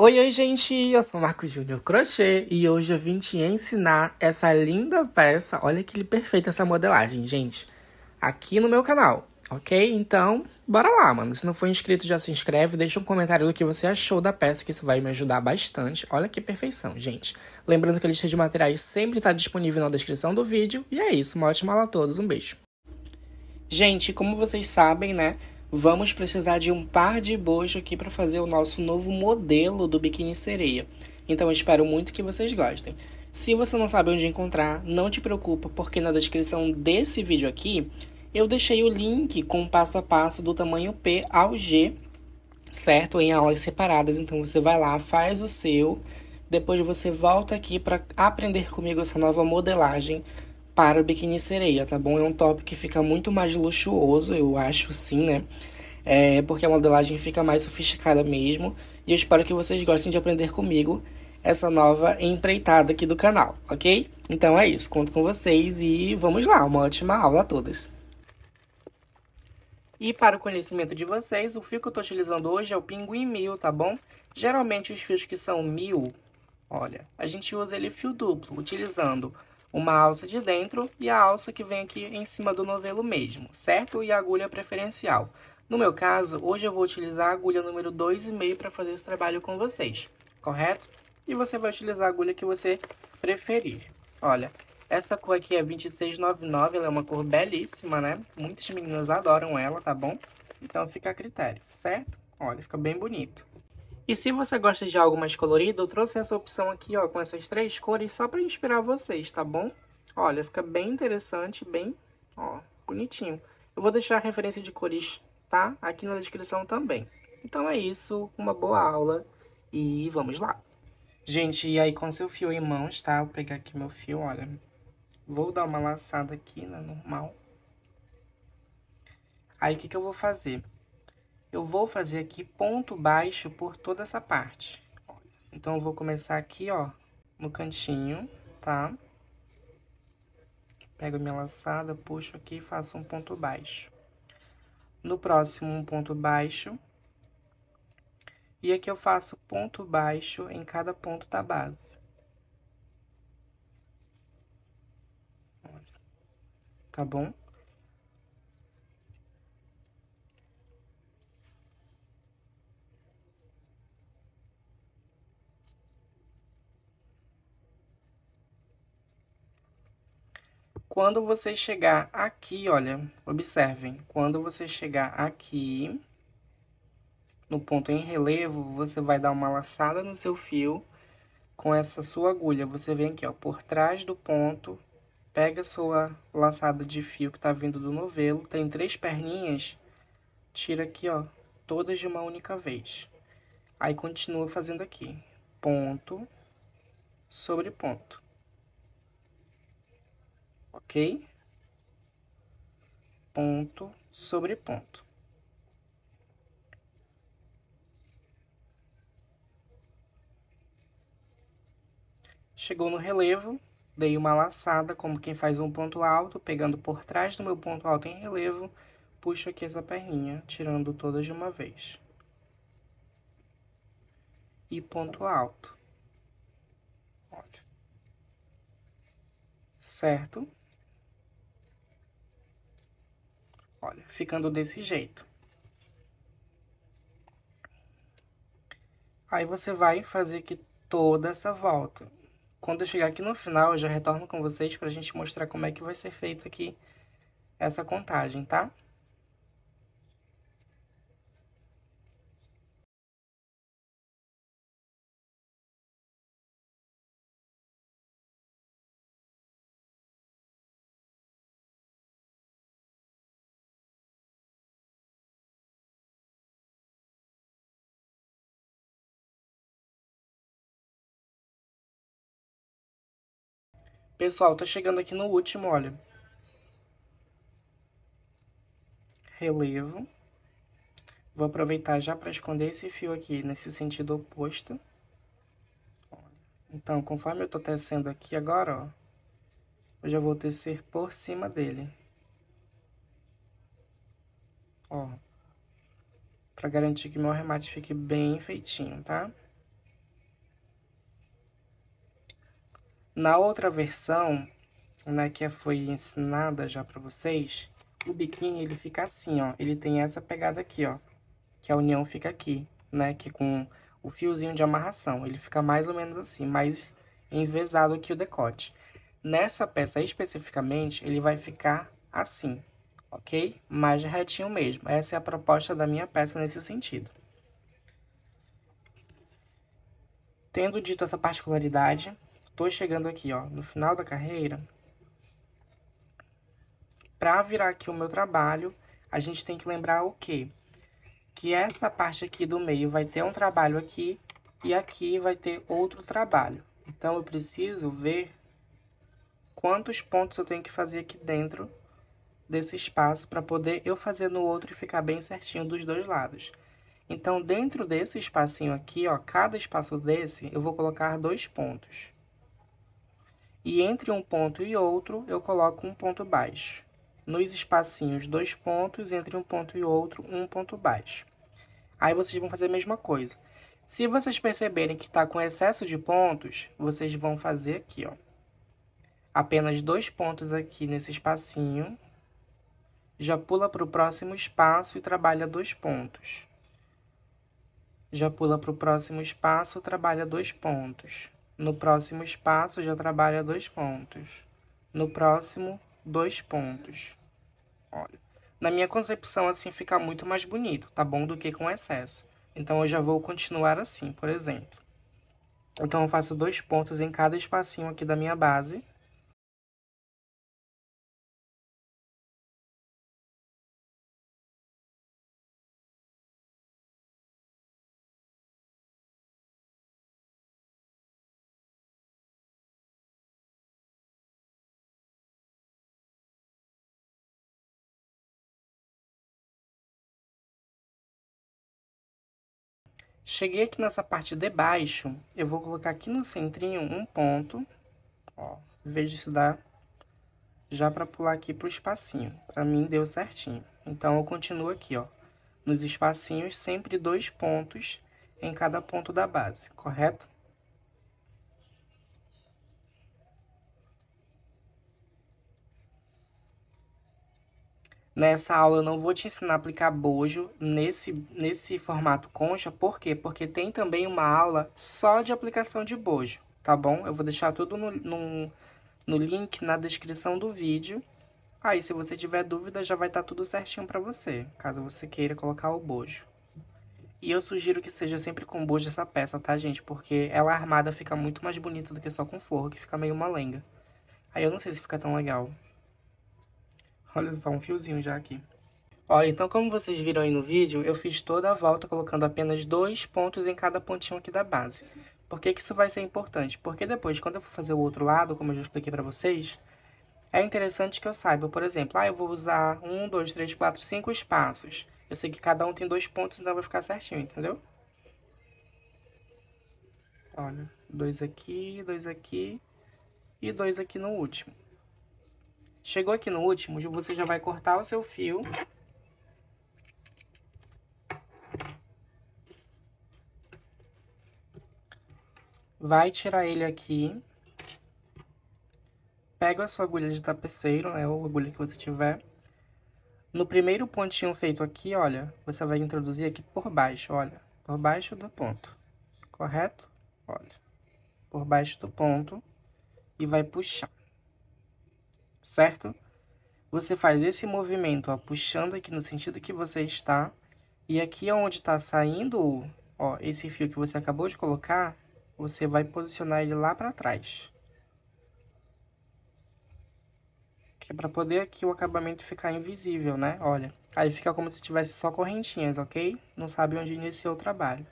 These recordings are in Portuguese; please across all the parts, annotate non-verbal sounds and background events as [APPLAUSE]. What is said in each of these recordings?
Oi, oi, gente! Eu sou Marco Júnior Crochê e hoje eu vim te ensinar essa linda peça. Olha que perfeita essa modelagem, gente. Aqui no meu canal, ok? Então, bora lá, mano. Se não for inscrito, já se inscreve. Deixa um comentário do que você achou da peça, que isso vai me ajudar bastante. Olha que perfeição, gente. Lembrando que a lista de materiais sempre está disponível na descrição do vídeo. E é isso. Uma ótima aula a todos. Um beijo. Gente, como vocês sabem, né? vamos precisar de um par de bojo aqui para fazer o nosso novo modelo do biquíni sereia. Então espero muito que vocês gostem. Se você não sabe onde encontrar, não te preocupa, porque na descrição desse vídeo aqui eu deixei o link com o passo a passo do tamanho P ao G, certo? Em aulas separadas, então você vai lá, faz o seu, depois você volta aqui para aprender comigo essa nova modelagem para o biquíni sereia, tá bom? É um top que fica muito mais luxuoso, eu acho assim, né? É porque a modelagem fica mais sofisticada mesmo. E eu espero que vocês gostem de aprender comigo essa nova empreitada aqui do canal, ok? Então é isso, conto com vocês e vamos lá, uma ótima aula a todas! E para o conhecimento de vocês, o fio que eu estou utilizando hoje é o pinguim mil, tá bom? Geralmente os fios que são mil, olha, a gente usa ele fio duplo, utilizando uma alça de dentro e a alça que vem aqui em cima do novelo mesmo, certo? E a agulha preferencial. No meu caso, hoje eu vou utilizar a agulha número 2,5 para fazer esse trabalho com vocês, correto? E você vai utilizar a agulha que você preferir. Olha, essa cor aqui é 2699, ela é uma cor belíssima, né? Muitas meninas adoram ela, tá bom? Então fica a critério, certo? Olha, fica bem bonito. E se você gosta de algo mais colorido, eu trouxe essa opção aqui, ó, com essas três cores só para inspirar vocês, tá bom? Olha, fica bem interessante, bem, ó, bonitinho. Eu vou deixar a referência de cores, tá? Aqui na descrição também. Então é isso, uma boa aula e vamos lá. Gente, e aí com seu fio em mãos, tá? Vou pegar aqui meu fio, olha. Vou dar uma laçada aqui, né, normal. Aí o que que eu vou fazer? eu vou fazer aqui ponto baixo por toda essa parte. Então, eu vou começar aqui, ó, no cantinho, tá? Pego minha laçada, puxo aqui e faço um ponto baixo. No próximo, um ponto baixo. E aqui eu faço ponto baixo em cada ponto da base. Tá bom? Quando você chegar aqui, olha, observem, quando você chegar aqui, no ponto em relevo, você vai dar uma laçada no seu fio com essa sua agulha. Você vem aqui, ó, por trás do ponto, pega sua laçada de fio que tá vindo do novelo, tem três perninhas, tira aqui, ó, todas de uma única vez. Aí, continua fazendo aqui, ponto sobre ponto ok? Ponto sobre ponto. Chegou no relevo, dei uma laçada, como quem faz um ponto alto, pegando por trás do meu ponto alto em relevo, puxo aqui essa perninha, tirando todas de uma vez. E ponto alto. Olha. Certo? Olha, ficando desse jeito. Aí você vai fazer aqui toda essa volta. Quando eu chegar aqui no final, eu já retorno com vocês para a gente mostrar como é que vai ser feita aqui essa contagem, tá? Tá? Pessoal, tô tá chegando aqui no último, olha. Relevo. Vou aproveitar já para esconder esse fio aqui nesse sentido oposto. Então, conforme eu tô tecendo aqui agora, ó, eu já vou tecer por cima dele. Ó, pra garantir que meu arremate fique bem feitinho, tá? Tá? Na outra versão, né, que é, foi ensinada já para vocês, o biquíni ele fica assim, ó. Ele tem essa pegada aqui, ó. Que a união fica aqui, né? Que com o fiozinho de amarração. Ele fica mais ou menos assim, mais envezado que o decote. Nessa peça especificamente, ele vai ficar assim, ok? Mais retinho mesmo. Essa é a proposta da minha peça nesse sentido. Tendo dito essa particularidade, tô chegando aqui, ó, no final da carreira, para virar aqui o meu trabalho, a gente tem que lembrar o quê? Que essa parte aqui do meio vai ter um trabalho aqui e aqui vai ter outro trabalho. Então, eu preciso ver quantos pontos eu tenho que fazer aqui dentro desse espaço para poder eu fazer no outro e ficar bem certinho dos dois lados. Então, dentro desse espacinho aqui, ó, cada espaço desse, eu vou colocar dois pontos e entre um ponto e outro eu coloco um ponto baixo. Nos espacinhos, dois pontos, entre um ponto e outro, um ponto baixo. Aí vocês vão fazer a mesma coisa. Se vocês perceberem que está com excesso de pontos, vocês vão fazer aqui, ó. Apenas dois pontos aqui nesse espacinho. Já pula para o próximo espaço e trabalha dois pontos. Já pula para o próximo espaço, trabalha dois pontos no próximo espaço, já trabalha dois pontos. No próximo, dois pontos. Olha, na minha concepção, assim fica muito mais bonito, tá bom? Do que com excesso. Então, eu já vou continuar assim, por exemplo. Então, eu faço dois pontos em cada espacinho aqui da minha base. Cheguei aqui nessa parte de baixo, eu vou colocar aqui no centrinho um ponto, ó, vejo se dá já para pular aqui pro espacinho. Para mim deu certinho. Então eu continuo aqui, ó, nos espacinhos sempre dois pontos em cada ponto da base, correto? Nessa aula eu não vou te ensinar a aplicar bojo nesse, nesse formato concha, por quê? Porque tem também uma aula só de aplicação de bojo, tá bom? Eu vou deixar tudo no, no, no link na descrição do vídeo. Aí se você tiver dúvida já vai estar tá tudo certinho para você, caso você queira colocar o bojo. E eu sugiro que seja sempre com bojo essa peça, tá gente? Porque ela armada fica muito mais bonita do que só com forro, que fica meio malenga. Aí eu não sei se fica tão legal. Olha só, um fiozinho já aqui. Ó, então como vocês viram aí no vídeo, eu fiz toda a volta colocando apenas dois pontos em cada pontinho aqui da base. Por que, que isso vai ser importante? Porque depois, quando eu for fazer o outro lado, como eu já expliquei para vocês, é interessante que eu saiba, por exemplo, ah, eu vou usar um, dois, três, quatro, cinco espaços. Eu sei que cada um tem dois pontos, então vai ficar certinho, entendeu? Olha, dois aqui, dois aqui e dois aqui no último. Chegou aqui no último, você já vai cortar o seu fio. Vai tirar ele aqui. Pega a sua agulha de tapeceiro, né, ou agulha que você tiver. No primeiro pontinho feito aqui, olha, você vai introduzir aqui por baixo, olha. Por baixo do ponto, correto? Olha. Por baixo do ponto e vai puxar certo? Você faz esse movimento, ó, puxando aqui no sentido que você está. E aqui é onde está saindo ó, esse fio que você acabou de colocar, você vai posicionar ele lá para trás. Que é para poder aqui o acabamento ficar invisível, né? Olha, aí fica como se tivesse só correntinhas, ok? Não sabe onde iniciou o trabalho.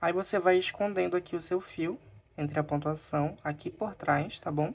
Aí você vai escondendo aqui o seu fio entre a pontuação aqui por trás, tá bom?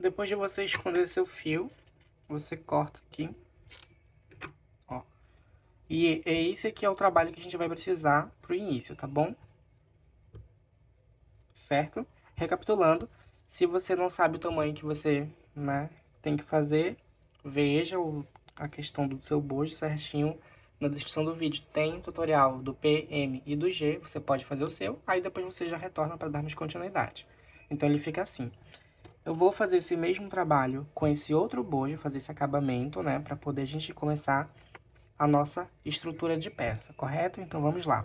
Depois de você esconder seu fio, você corta aqui. Ó. E é esse aqui é o trabalho que a gente vai precisar pro início, tá bom? Certo? Recapitulando, se você não sabe o tamanho que você né, tem que fazer, veja o, a questão do seu bojo certinho. Na descrição do vídeo tem tutorial do P, M e do G, você pode fazer o seu, aí depois você já retorna para darmos continuidade. Então ele fica assim. Eu vou fazer esse mesmo trabalho com esse outro bojo, fazer esse acabamento, né? Pra poder a gente começar a nossa estrutura de peça, correto? Então, vamos lá.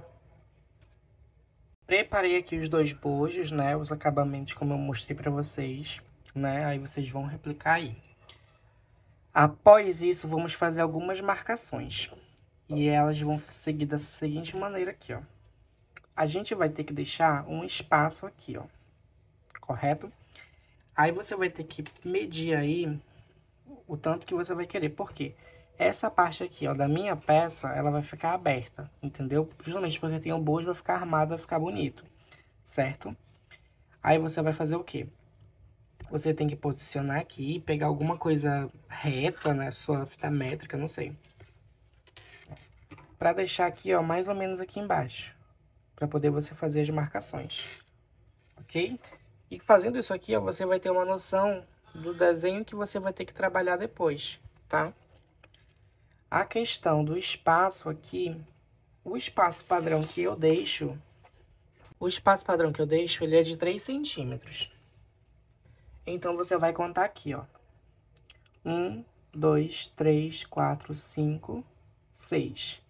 Preparei aqui os dois bojos, né? Os acabamentos como eu mostrei pra vocês, né? Aí vocês vão replicar aí. Após isso, vamos fazer algumas marcações. E elas vão seguir da seguinte maneira aqui, ó. A gente vai ter que deixar um espaço aqui, ó. Correto? Aí você vai ter que medir aí o tanto que você vai querer. Por quê? Essa parte aqui, ó, da minha peça, ela vai ficar aberta, entendeu? Justamente porque tem o bojo, vai ficar armado, vai ficar bonito, certo? Aí você vai fazer o quê? Você tem que posicionar aqui, pegar alguma coisa reta, né? Sua fita métrica, não sei. Pra deixar aqui, ó, mais ou menos aqui embaixo. Pra poder você fazer as marcações. Ok? E fazendo isso aqui, ó, você vai ter uma noção do desenho que você vai ter que trabalhar depois, tá? A questão do espaço aqui, o espaço padrão que eu deixo, o espaço padrão que eu deixo, ele é de 3 centímetros. Então, você vai contar aqui, ó. 1, 2, 3, 4, 5, 6.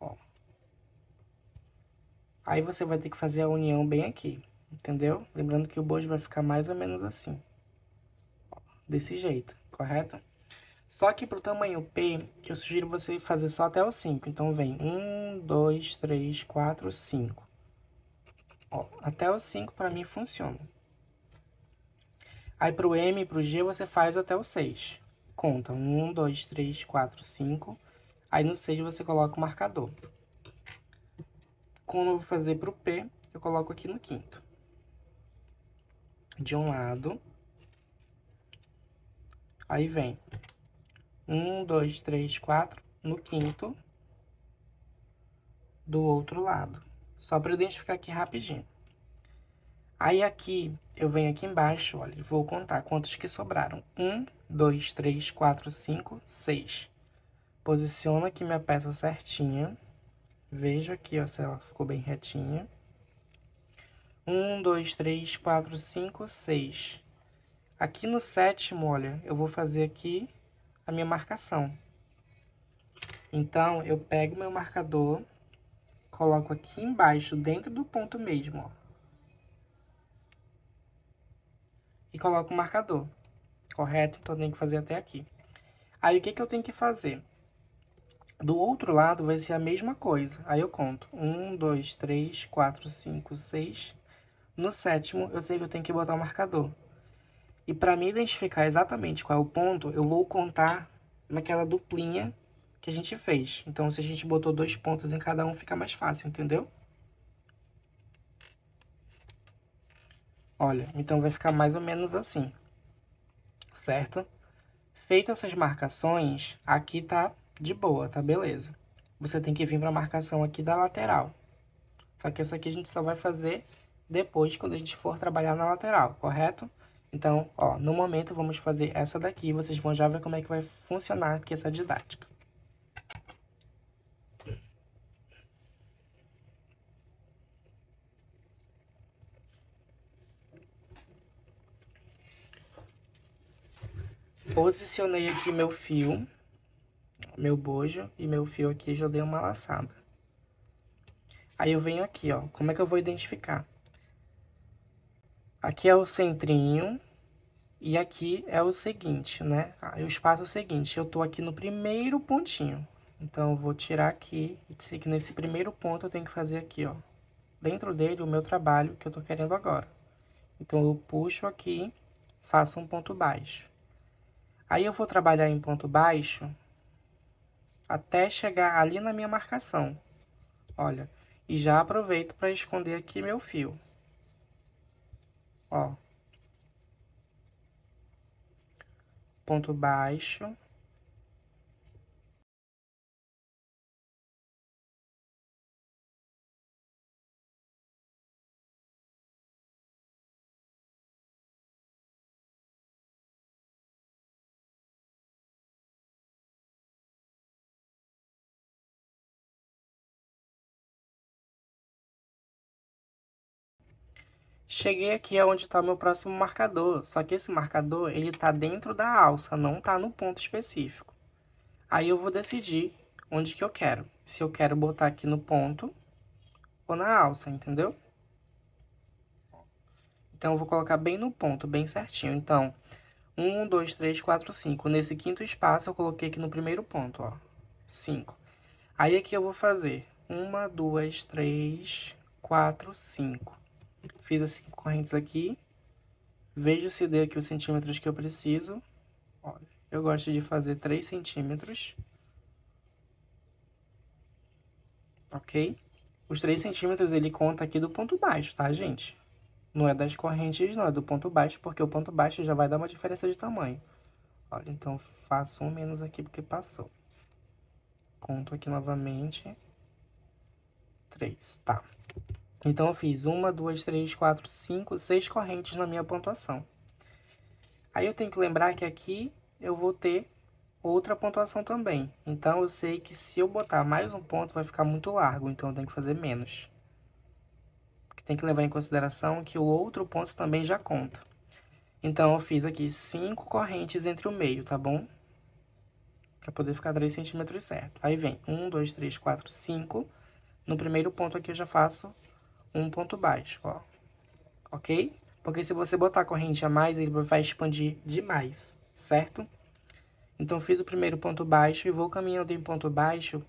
Ó. Aí, você vai ter que fazer a união bem aqui entendeu? Lembrando que o bojo vai ficar mais ou menos assim, desse jeito, correto? Só que pro tamanho P, eu sugiro você fazer só até o 5. Então, vem 1, 2, 3, 4, 5. Ó, até o 5 pra mim funciona. Aí, pro M e pro G, você faz até o 6. Conta 1, 2, 3, 4, 5. Aí, no 6, você coloca o marcador. Como eu vou fazer pro P, eu coloco aqui no quinto de um lado. Aí vem um, dois, três, quatro no quinto do outro lado. Só para identificar aqui rapidinho. Aí aqui, eu venho aqui embaixo, olha, vou contar quantos que sobraram. Um, dois, três, quatro, cinco, seis. Posiciono aqui minha peça certinha. Vejo aqui, ó, se ela ficou bem retinha. 1, 2, 3, 4, 5, 6. Aqui no sétimo, olha, eu vou fazer aqui a minha marcação. Então, eu pego meu marcador, coloco aqui embaixo, dentro do ponto mesmo, ó. E coloco o marcador, correto? Então, eu tenho que fazer até aqui. Aí, o que, que eu tenho que fazer? Do outro lado vai ser a mesma coisa. Aí eu conto. 1, 2, 3, 4, 5, 6, no sétimo, eu sei que eu tenho que botar o um marcador. E para me identificar exatamente qual é o ponto, eu vou contar naquela duplinha que a gente fez. Então, se a gente botou dois pontos em cada um, fica mais fácil, entendeu? Olha, então vai ficar mais ou menos assim, certo? Feito essas marcações, aqui tá de boa, tá beleza. Você tem que vir para a marcação aqui da lateral. Só que essa aqui a gente só vai fazer depois quando a gente for trabalhar na lateral, correto? Então, ó, no momento vamos fazer essa daqui, vocês vão já ver como é que vai funcionar aqui essa didática. Posicionei aqui meu fio, meu bojo e meu fio aqui, já dei uma laçada. Aí eu venho aqui, ó, como é que eu vou identificar? Aqui é o centrinho e aqui é o seguinte, né? Ah, o espaço é o seguinte, eu tô aqui no primeiro pontinho. Então, eu vou tirar aqui e que nesse primeiro ponto eu tenho que fazer aqui, ó. Dentro dele, o meu trabalho que eu tô querendo agora. Então, eu puxo aqui, faço um ponto baixo. Aí, eu vou trabalhar em ponto baixo até chegar ali na minha marcação. Olha, e já aproveito para esconder aqui meu fio ó, ponto baixo, Cheguei aqui aonde está meu próximo marcador, só que esse marcador ele está dentro da alça, não está no ponto específico. Aí eu vou decidir onde que eu quero, se eu quero botar aqui no ponto ou na alça, entendeu? Então, eu vou colocar bem no ponto, bem certinho. Então, um, dois, três, quatro, cinco. Nesse quinto espaço, eu coloquei aqui no primeiro ponto, ó, cinco. Aí, aqui eu vou fazer uma, duas, três, quatro, cinco. Fiz as cinco correntes aqui. Vejo se deu aqui os centímetros que eu preciso. Olha, eu gosto de fazer 3 centímetros. Ok? Os 3 centímetros, ele conta aqui do ponto baixo, tá, gente? Não é das correntes, não. É do ponto baixo, porque o ponto baixo já vai dar uma diferença de tamanho. Olha, então, faço um menos aqui, porque passou. Conto aqui novamente. 3, tá. Então, eu fiz uma, duas, três, quatro, cinco, seis correntes na minha pontuação. Aí, eu tenho que lembrar que aqui eu vou ter outra pontuação também. Então, eu sei que se eu botar mais um ponto, vai ficar muito largo. Então, eu tenho que fazer menos. Tem que levar em consideração que o outro ponto também já conta. Então, eu fiz aqui cinco correntes entre o meio, tá bom? Pra poder ficar 3 centímetros certo. Aí, vem um, dois, três, quatro, cinco. No primeiro ponto aqui, eu já faço um ponto baixo, ó. Ok? Porque se você botar corrente a mais, ele vai expandir demais, certo? Então, fiz o primeiro ponto baixo e vou caminhando em ponto baixo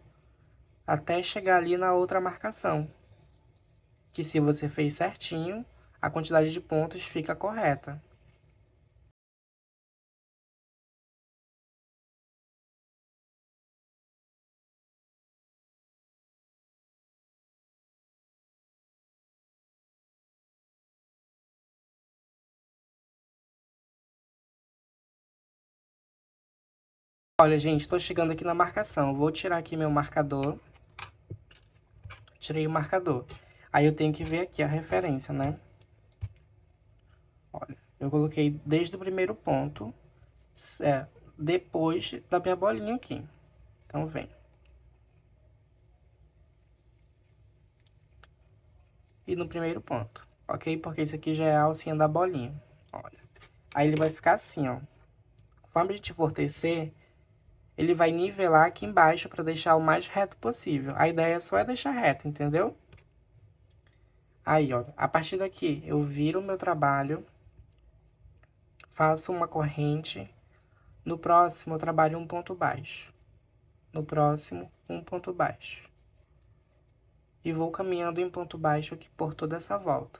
até chegar ali na outra marcação. Que se você fez certinho, a quantidade de pontos fica correta. Olha, gente, tô chegando aqui na marcação. Vou tirar aqui meu marcador. Tirei o marcador. Aí eu tenho que ver aqui a referência, né? Olha, eu coloquei desde o primeiro ponto, é, depois da minha bolinha aqui. Então, vem. E no primeiro ponto, ok? Porque isso aqui já é a alcinha da bolinha, olha. Aí ele vai ficar assim, ó. Conforme a gente for tecer, ele vai nivelar aqui embaixo para deixar o mais reto possível. A ideia só é deixar reto, entendeu? Aí, olha, a partir daqui eu viro o meu trabalho, faço uma corrente, no próximo eu trabalho um ponto baixo, no próximo um ponto baixo. E vou caminhando em ponto baixo aqui por toda essa volta.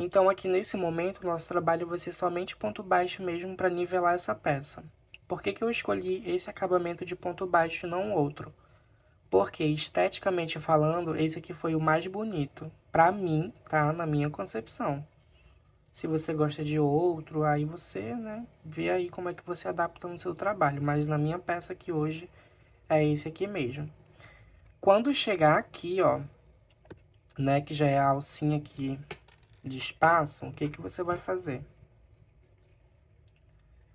Então aqui nesse momento, nosso trabalho vai ser somente ponto baixo mesmo para nivelar essa peça. Por que, que eu escolhi esse acabamento de ponto baixo e não outro? Porque, esteticamente falando, esse aqui foi o mais bonito. Pra mim, tá? Na minha concepção. Se você gosta de outro, aí você, né? Vê aí como é que você adapta no seu trabalho. Mas na minha peça aqui hoje, é esse aqui mesmo. Quando chegar aqui, ó, né? Que já é a alcinha aqui de espaço, o que, que você vai fazer?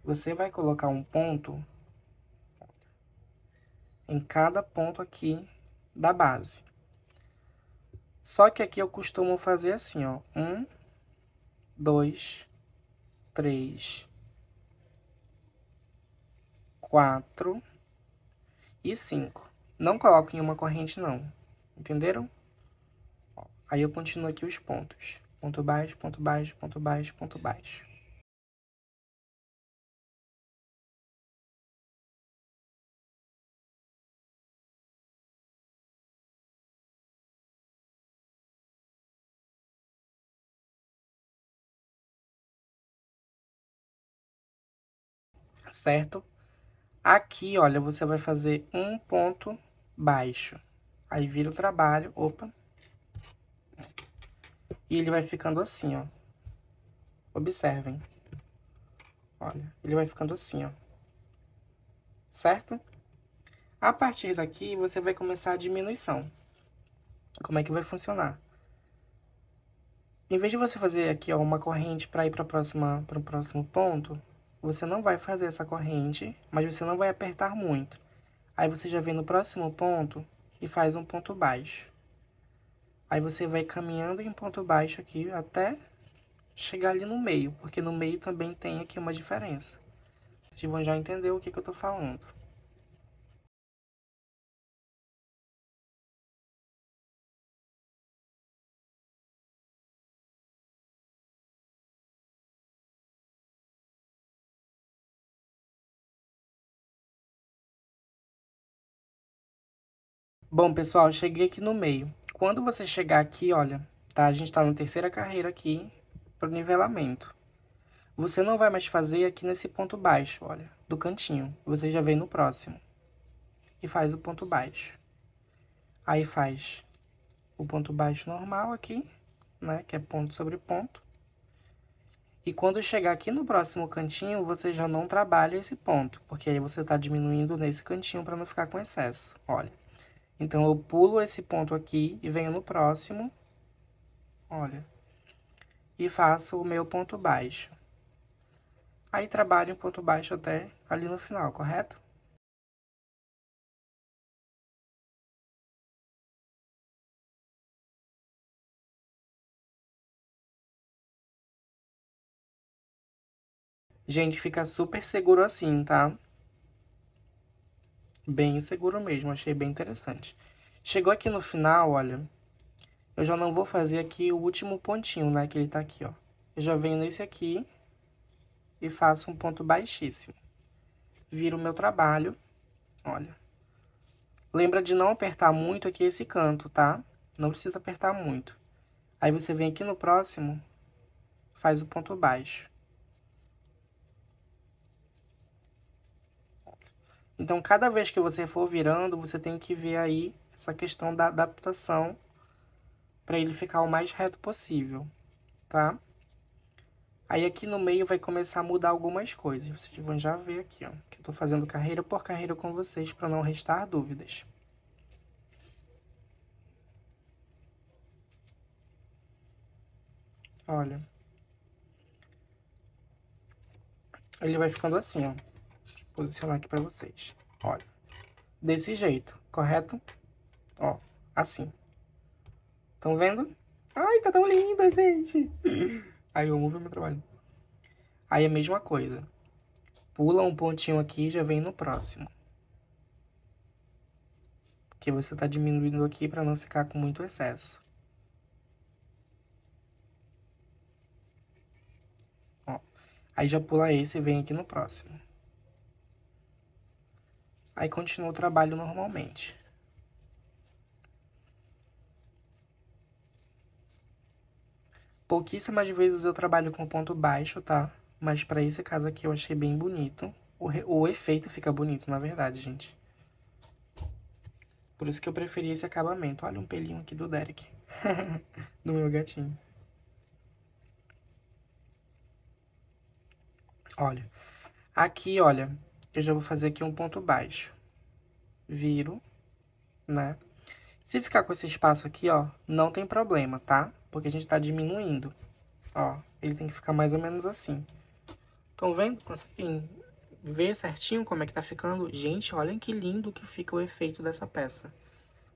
Você vai colocar um ponto em cada ponto aqui da base. Só que aqui eu costumo fazer assim, ó. Um, dois, três, quatro e cinco. Não coloco em uma corrente, não. Entenderam? aí eu continuo aqui os pontos ponto baixo, ponto baixo, ponto baixo, ponto baixo. Certo? Aqui, olha, você vai fazer um ponto baixo. Aí vira o trabalho, opa, e ele vai ficando assim, ó. Observem. Olha, ele vai ficando assim, ó. Certo? A partir daqui, você vai começar a diminuição. Como é que vai funcionar? Em vez de você fazer aqui ó, uma corrente para ir para o próximo ponto, você não vai fazer essa corrente, mas você não vai apertar muito. Aí você já vem no próximo ponto e faz um ponto baixo. Aí você vai caminhando em ponto baixo aqui até chegar ali no meio, porque no meio também tem aqui uma diferença. Vocês vão já entender o que, que eu tô falando. Bom, pessoal, cheguei aqui no meio quando você chegar aqui, olha, tá? A gente tá na terceira carreira aqui pro nivelamento. Você não vai mais fazer aqui nesse ponto baixo, olha, do cantinho. Você já vem no próximo. E faz o ponto baixo. Aí faz o ponto baixo normal aqui, né? Que é ponto sobre ponto. E quando chegar aqui no próximo cantinho, você já não trabalha esse ponto. Porque aí você tá diminuindo nesse cantinho para não ficar com excesso, olha. Então, eu pulo esse ponto aqui e venho no próximo, olha, e faço o meu ponto baixo. Aí, trabalho em ponto baixo até ali no final, correto? Gente, fica super seguro assim, tá? bem seguro mesmo, achei bem interessante. Chegou aqui no final, olha, eu já não vou fazer aqui o último pontinho, né, que ele tá aqui, ó. Eu já venho nesse aqui e faço um ponto baixíssimo. Viro o meu trabalho, olha. Lembra de não apertar muito aqui esse canto, tá? Não precisa apertar muito. Aí você vem aqui no próximo, faz o ponto baixo. Então, cada vez que você for virando, você tem que ver aí essa questão da adaptação para ele ficar o mais reto possível, tá? Aí aqui no meio vai começar a mudar algumas coisas. Vocês vão já ver aqui, ó, que eu tô fazendo carreira por carreira com vocês para não restar dúvidas. Olha. Ele vai ficando assim, ó posicionar aqui para vocês. Olha, desse jeito, correto? Ó, assim. Estão vendo? Ai, tá tão linda, gente! [LAUGHS] Aí eu amo meu trabalho. Aí a mesma coisa. Pula um pontinho aqui e já vem no próximo. Porque você tá diminuindo aqui para não ficar com muito excesso. Ó. Aí já pula esse e vem aqui no próximo. Aí continua o trabalho normalmente. Pouquíssimas vezes eu trabalho com ponto baixo, tá? Mas para esse caso aqui eu achei bem bonito. O, o efeito fica bonito, na verdade, gente. Por isso que eu preferi esse acabamento. Olha um pelinho aqui do Derek. [LAUGHS] do meu gatinho. Olha. Aqui, olha, eu já vou fazer aqui um ponto baixo. Viro, né? Se ficar com esse espaço aqui, ó, não tem problema, tá? Porque a gente tá diminuindo, ó. Ele tem que ficar mais ou menos assim. Estão vendo? Conseguem ver certinho como é que tá ficando? Gente, olhem que lindo que fica o efeito dessa peça.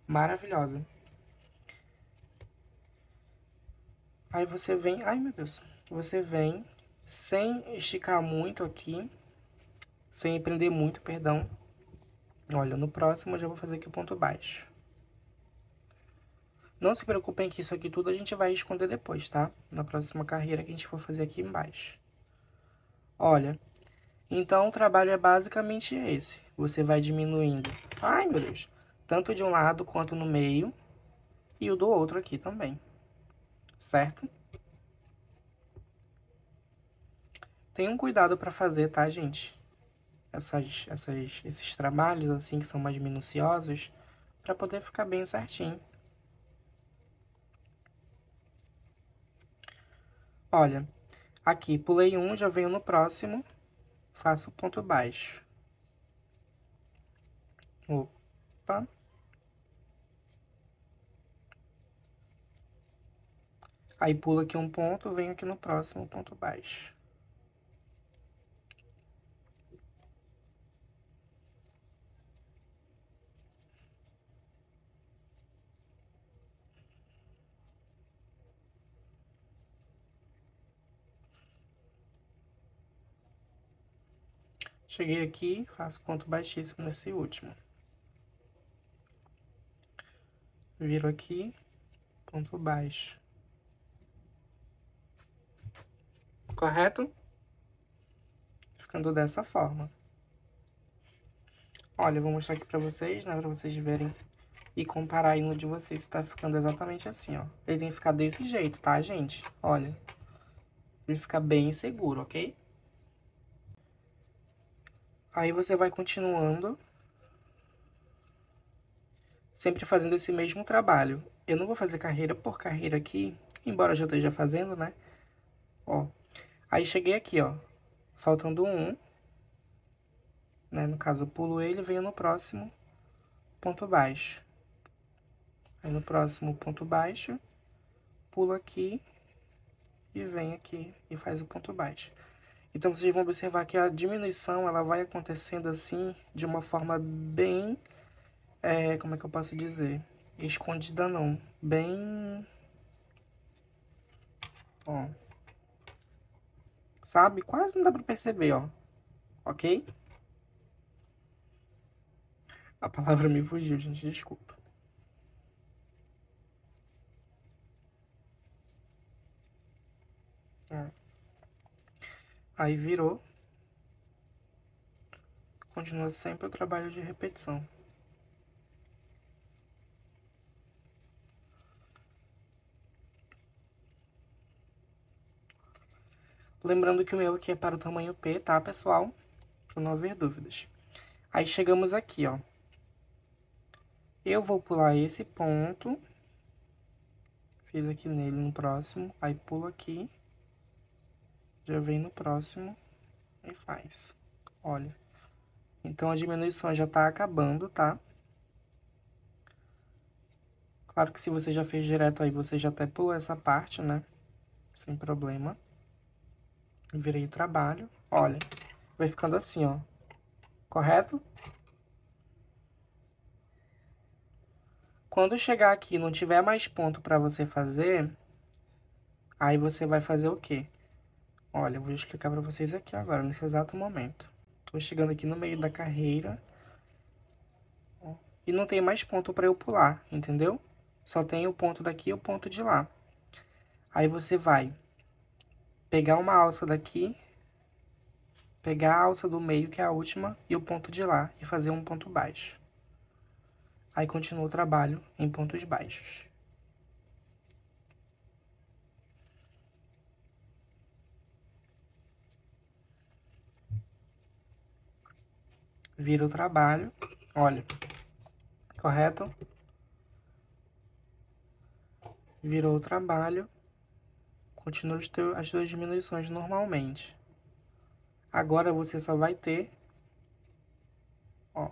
Maravilhosa. Aí você vem... Ai, meu Deus. Você vem sem esticar muito aqui, sem empreender muito, perdão. Olha, no próximo eu já vou fazer aqui o ponto baixo. Não se preocupem que isso aqui tudo a gente vai esconder depois, tá? Na próxima carreira que a gente for fazer aqui embaixo. Olha, então o trabalho é basicamente esse. Você vai diminuindo, ai meu Deus, tanto de um lado quanto no meio e o do outro aqui também, certo? Tenham cuidado para fazer, tá, gente? essas, essas, esses trabalhos assim que são mais minuciosos para poder ficar bem certinho. Olha, aqui pulei um, já venho no próximo, faço ponto baixo. Opa. Aí pulo aqui um ponto, venho aqui no próximo ponto baixo. Cheguei aqui, faço ponto baixíssimo nesse último. Viro aqui, ponto baixo. Correto? Ficando dessa forma. Olha, eu vou mostrar aqui pra vocês, né? Pra vocês verem e comparar aí no de vocês tá ficando exatamente assim, ó. Ele tem que ficar desse jeito, tá, gente? Olha. Ele fica bem seguro, ok? Aí você vai continuando, sempre fazendo esse mesmo trabalho. Eu não vou fazer carreira por carreira aqui, embora já esteja fazendo, né? Ó, aí cheguei aqui, ó, faltando um, né? No caso, eu pulo ele, venho no próximo ponto baixo. Aí no próximo ponto baixo, pulo aqui e vem aqui e faz o ponto baixo. Então vocês vão observar que a diminuição ela vai acontecendo assim de uma forma bem, é, como é que eu posso dizer, escondida não, bem, ó, sabe? Quase não dá para perceber, ó, ok? A palavra me fugiu, gente, desculpa. É. Aí virou. Continua sempre o trabalho de repetição. Lembrando que o meu aqui é para o tamanho P, tá, pessoal? Para não haver dúvidas. Aí chegamos aqui, ó. Eu vou pular esse ponto. Fiz aqui nele no próximo. Aí pulo aqui já vem no próximo e faz. Olha. Então, a diminuição já tá acabando, tá? Claro que se você já fez direto aí, você já até pulou essa parte, né? Sem problema. Virei o trabalho. Olha, vai ficando assim, ó. Correto? Quando chegar aqui e não tiver mais ponto para você fazer, aí você vai fazer o quê? Olha, eu vou explicar para vocês aqui agora, nesse exato momento. Tô chegando aqui no meio da carreira. e não tem mais ponto para eu pular, entendeu? Só tem o ponto daqui e o ponto de lá. Aí você vai pegar uma alça daqui, pegar a alça do meio, que é a última, e o ponto de lá, e fazer um ponto baixo. Aí continua o trabalho em pontos baixos. vira o trabalho, olha, correto? Virou o trabalho, continua as suas diminuições normalmente. Agora você só vai ter, ó,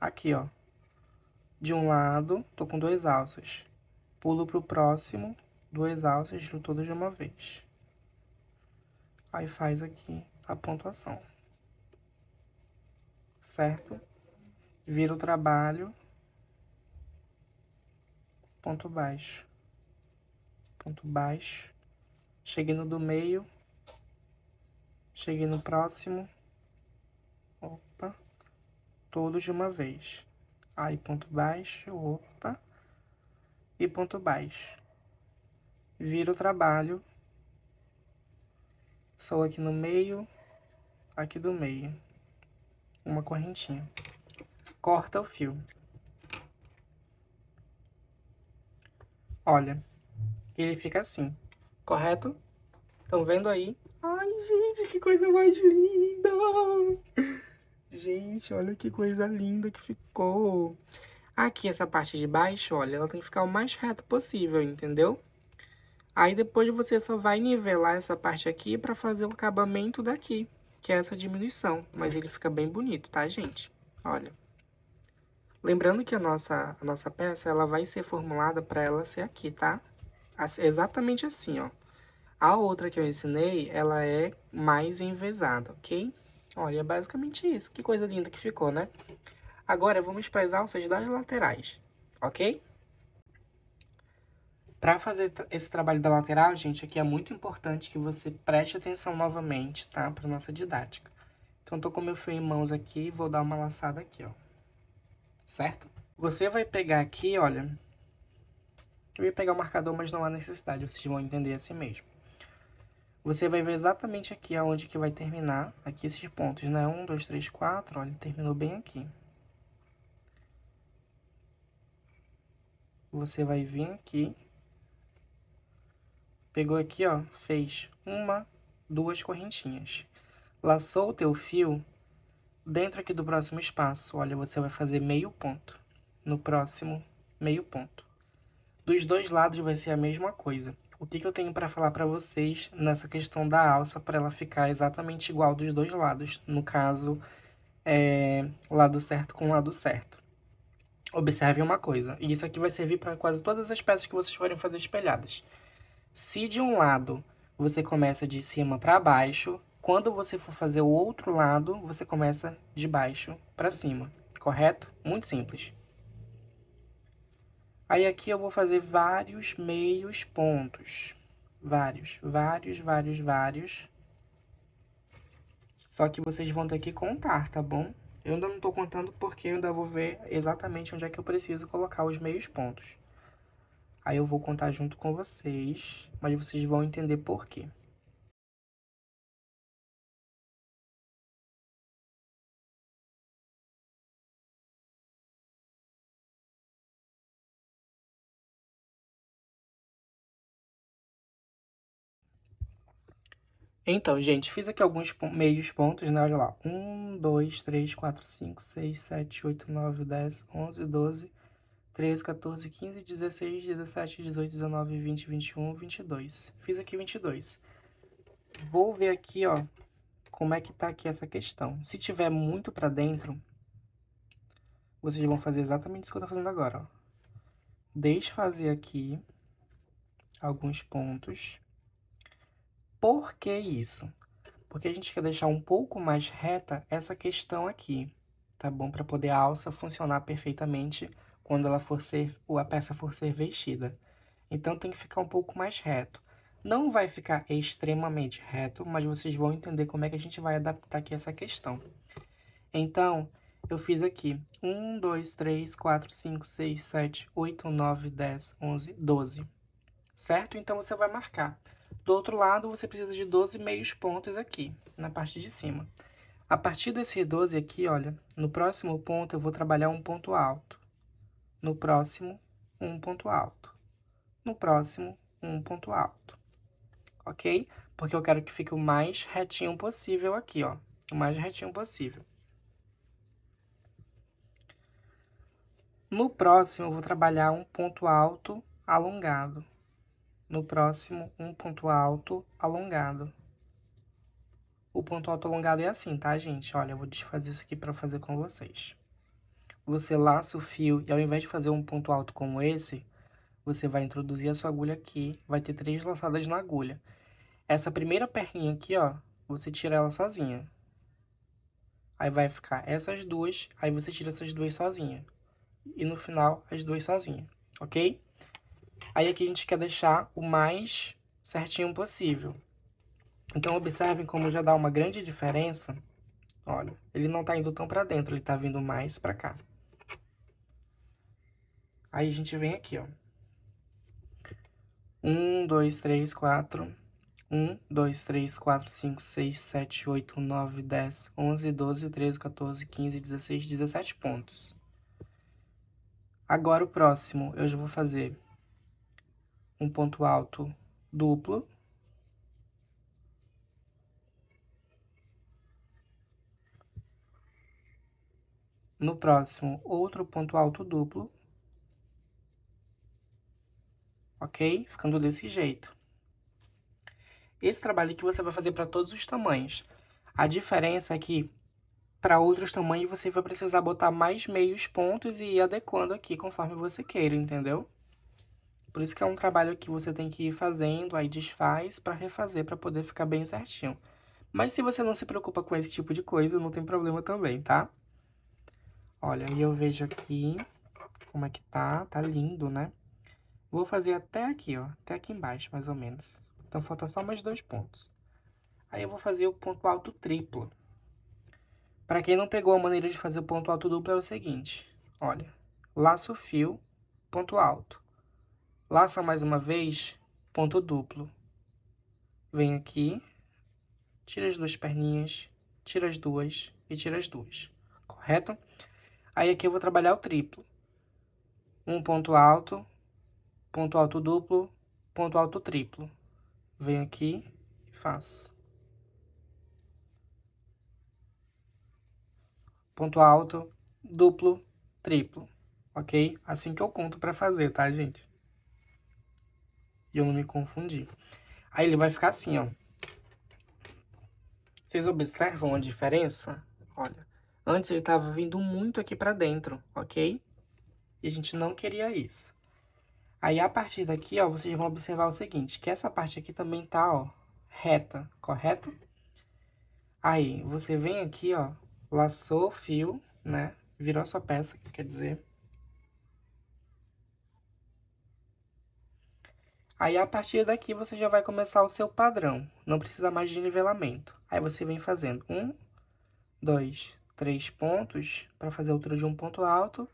aqui, ó, de um lado, tô com dois alças, pulo pro próximo, duas alças, tiro todas de uma vez. Aí faz aqui a pontuação certo? Vira o trabalho, ponto baixo, ponto baixo, cheguei no do meio, cheguei no próximo, opa, todos de uma vez. Aí, ponto baixo, opa, e ponto baixo. Vira o trabalho, sou aqui no meio, aqui do meio uma correntinha. Corta o fio. Olha, ele fica assim, correto? Estão vendo aí? Ai, gente, que coisa mais linda! Gente, olha que coisa linda que ficou! Aqui, essa parte de baixo, olha, ela tem que ficar o mais reta possível, entendeu? Aí depois você só vai nivelar essa parte aqui para fazer o acabamento daqui que é essa diminuição, mas ele fica bem bonito, tá, gente? Olha. Lembrando que a nossa, a nossa peça, ela vai ser formulada para ela ser aqui, tá? Exatamente assim, ó. A outra que eu ensinei, ela é mais envezada, ok? Olha, é basicamente isso. Que coisa linda que ficou, né? Agora, vamos para as alças das laterais, ok? Para fazer esse trabalho da lateral, gente, aqui é muito importante que você preste atenção novamente, tá? Para nossa didática. Então, tô com meu fio em mãos aqui e vou dar uma laçada aqui, ó. Certo? Você vai pegar aqui, olha... Eu ia pegar o marcador, mas não há necessidade, vocês vão entender assim mesmo. Você vai ver exatamente aqui aonde que vai terminar, aqui esses pontos, né? Um, dois, três, quatro, olha, terminou bem aqui. Você vai vir aqui Pegou aqui, ó, fez uma, duas correntinhas. Laçou o teu fio dentro aqui do próximo espaço. Olha, você vai fazer meio ponto. No próximo, meio ponto. Dos dois lados vai ser a mesma coisa. O que, que eu tenho para falar para vocês nessa questão da alça para ela ficar exatamente igual dos dois lados? No caso, é, lado certo com lado certo observe uma coisa, e isso aqui vai servir para quase todas as peças que vocês forem fazer espelhadas. Se de um lado você começa de cima para baixo, quando você for fazer o outro lado, você começa de baixo para cima, correto? Muito simples. Aí aqui eu vou fazer vários meios pontos. Vários, vários, vários, vários. Só que vocês vão ter que contar, tá bom? Eu ainda não estou contando porque eu ainda vou ver exatamente onde é que eu preciso colocar os meios pontos. Aí eu vou contar junto com vocês, mas vocês vão entender por quê. Então, gente, fiz aqui alguns meios pontos, né? Olha lá. 1, 2, 3, 4, 5, 6, 7, 8, 9, 10, 11, 12, 13, 14, 15, 16, 17, 18, 19, 20, 21, 22. Fiz aqui 22. Vou ver aqui, ó, como é que tá aqui essa questão. Se tiver muito pra dentro, vocês vão fazer exatamente isso que eu tô fazendo agora, ó. Desfazer aqui alguns pontos. Por que isso? Porque a gente quer deixar um pouco mais reta essa questão aqui, tá bom? Pra poder a alça funcionar perfeitamente quando ela for ser, a peça for ser vestida. Então tem que ficar um pouco mais reto. Não vai ficar extremamente reto, mas vocês vão entender como é que a gente vai adaptar aqui essa questão. Então, eu fiz aqui 1, 2, 3, 4, 5, 6, 7, 8, 9, 10, 11, 12. Certo? Então, você vai marcar. Do outro lado, você precisa de 12 meios pontos aqui, na parte de cima. A partir desse 12 aqui, olha, no próximo ponto eu vou trabalhar um ponto alto. No próximo, um ponto alto. No próximo, um ponto alto. Ok? Porque eu quero que fique o mais retinho possível aqui, ó. O mais retinho possível. No próximo, eu vou trabalhar um ponto alto alongado. No próximo, um ponto alto alongado. O ponto alto alongado é assim, tá, gente? Olha, eu vou desfazer isso aqui para fazer com vocês você laça o fio e ao invés de fazer um ponto alto como esse, você vai introduzir a sua agulha aqui, vai ter três laçadas na agulha. Essa primeira perninha aqui, ó, você tira ela sozinha. Aí vai ficar essas duas, aí você tira essas duas sozinha. E no final, as duas sozinha, ok? Aí aqui a gente quer deixar o mais certinho possível. Então, observem como já dá uma grande diferença. Olha, ele não tá indo tão pra dentro, ele tá vindo mais pra cá. Aí a gente vem aqui, ó. Um, dois, três, quatro. Um, dois, três, quatro, cinco, seis, sete, oito, nove, dez, onze, doze, treze, quatorze, quinze, dezesseis, dezessete pontos. Agora o próximo, eu já vou fazer um ponto alto duplo. No próximo, outro ponto alto duplo ok? Ficando desse jeito. Esse trabalho aqui você vai fazer para todos os tamanhos. A diferença é que para outros tamanhos você vai precisar botar mais meios pontos e ir adequando aqui conforme você queira, entendeu? Por isso que é um trabalho que você tem que ir fazendo, aí desfaz para refazer para poder ficar bem certinho. Mas se você não se preocupa com esse tipo de coisa, não tem problema também, tá? Olha, aí eu vejo aqui como é que tá, tá lindo, né? Vou fazer até aqui, ó, até aqui embaixo, mais ou menos. Então, falta só mais dois pontos. Aí, eu vou fazer o ponto alto triplo. Para quem não pegou a maneira de fazer o ponto alto duplo, é o seguinte. Olha, laço o fio, ponto alto. Laça mais uma vez, ponto duplo. Vem aqui, tira as duas perninhas, tira as duas e tira as duas, correto? Aí, aqui eu vou trabalhar o triplo. Um ponto alto, ponto alto duplo, ponto alto triplo. Venho aqui e faço. Ponto alto, duplo, triplo, ok? Assim que eu conto para fazer, tá, gente? E eu não me confundi. Aí ele vai ficar assim, ó. Vocês observam a diferença? Olha, antes ele tava vindo muito aqui para dentro, ok? E a gente não queria isso. Aí, a partir daqui, ó, vocês vão observar o seguinte, que essa parte aqui também tá, ó, reta, correto? Aí, você vem aqui, ó, laçou o fio, né? Virou a sua peça, quer dizer. Aí, a partir daqui, você já vai começar o seu padrão. Não precisa mais de nivelamento. Aí, você vem fazendo um, dois, três pontos para fazer altura de um ponto alto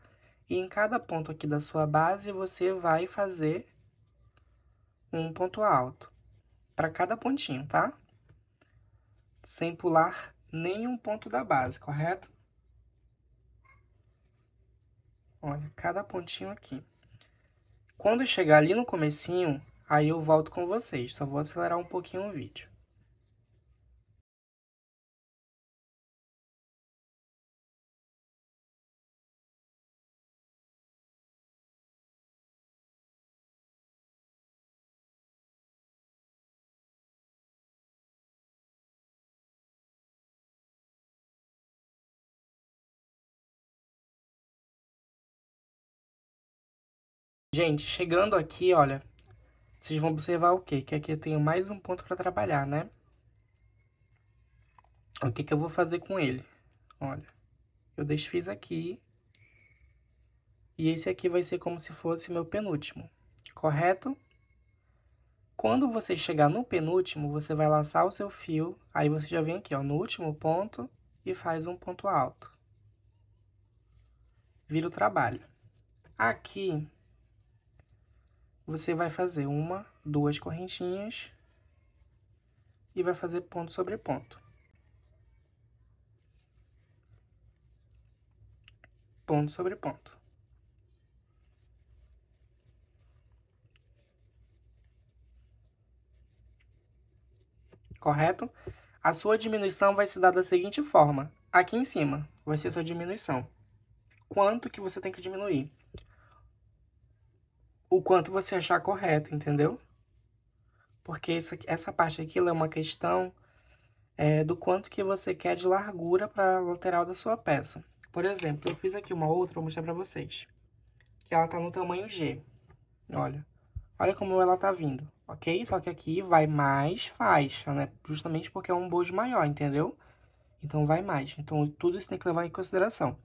e em cada ponto aqui da sua base, você vai fazer um ponto alto para cada pontinho, tá? Sem pular nenhum ponto da base, correto? Olha, cada pontinho aqui. Quando chegar ali no comecinho, aí eu volto com vocês. Só vou acelerar um pouquinho o vídeo. Gente, chegando aqui, olha, vocês vão observar o quê? Que aqui eu tenho mais um ponto para trabalhar, né? O que que eu vou fazer com ele? Olha, eu desfiz aqui. E esse aqui vai ser como se fosse meu penúltimo, correto? Quando você chegar no penúltimo, você vai laçar o seu fio, aí você já vem aqui, ó, no último ponto e faz um ponto alto. Vira o trabalho. Aqui, você vai fazer uma, duas correntinhas e vai fazer ponto sobre ponto. Ponto sobre ponto. Correto? A sua diminuição vai se dar da seguinte forma. Aqui em cima vai ser sua diminuição. Quanto que você tem que diminuir? o quanto você achar correto, entendeu? Porque essa, essa parte aqui é uma questão é, do quanto que você quer de largura para a lateral da sua peça. Por exemplo, eu fiz aqui uma outra, vou mostrar para vocês. Que ela tá no tamanho G. Olha. Olha como ela tá vindo, ok? Só que aqui vai mais faixa, né? Justamente porque é um bojo maior, entendeu? Então, vai mais. Então, tudo isso tem que levar em consideração.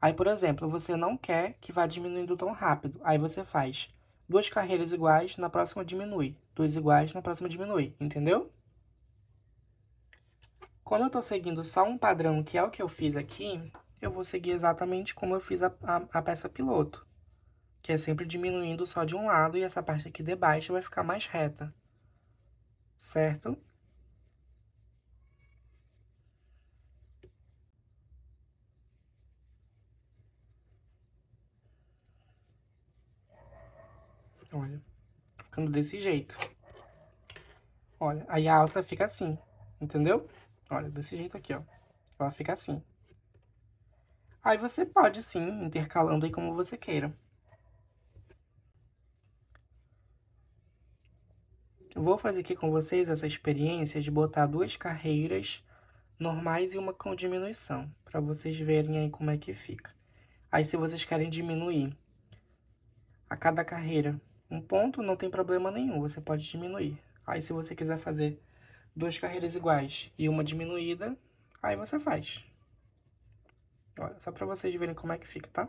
Aí, por exemplo, você não quer que vá diminuindo tão rápido. Aí, você faz Duas carreiras iguais, na próxima diminui. Duas iguais, na próxima diminui. Entendeu? Como eu estou seguindo só um padrão, que é o que eu fiz aqui, eu vou seguir exatamente como eu fiz a, a, a peça piloto. Que é sempre diminuindo só de um lado e essa parte aqui de baixo vai ficar mais reta. Certo? Olha, ficando desse jeito. Olha, aí a alça fica assim, entendeu? Olha, desse jeito aqui, ó. Ela fica assim. Aí você pode, sim, intercalando aí como você queira. vou fazer aqui com vocês essa experiência de botar duas carreiras normais e uma com diminuição, para vocês verem aí como é que fica. Aí, se vocês querem diminuir a cada carreira, um ponto não tem problema nenhum, você pode diminuir. Aí se você quiser fazer duas carreiras iguais e uma diminuída, aí você faz. Olha, só para vocês verem como é que fica, tá?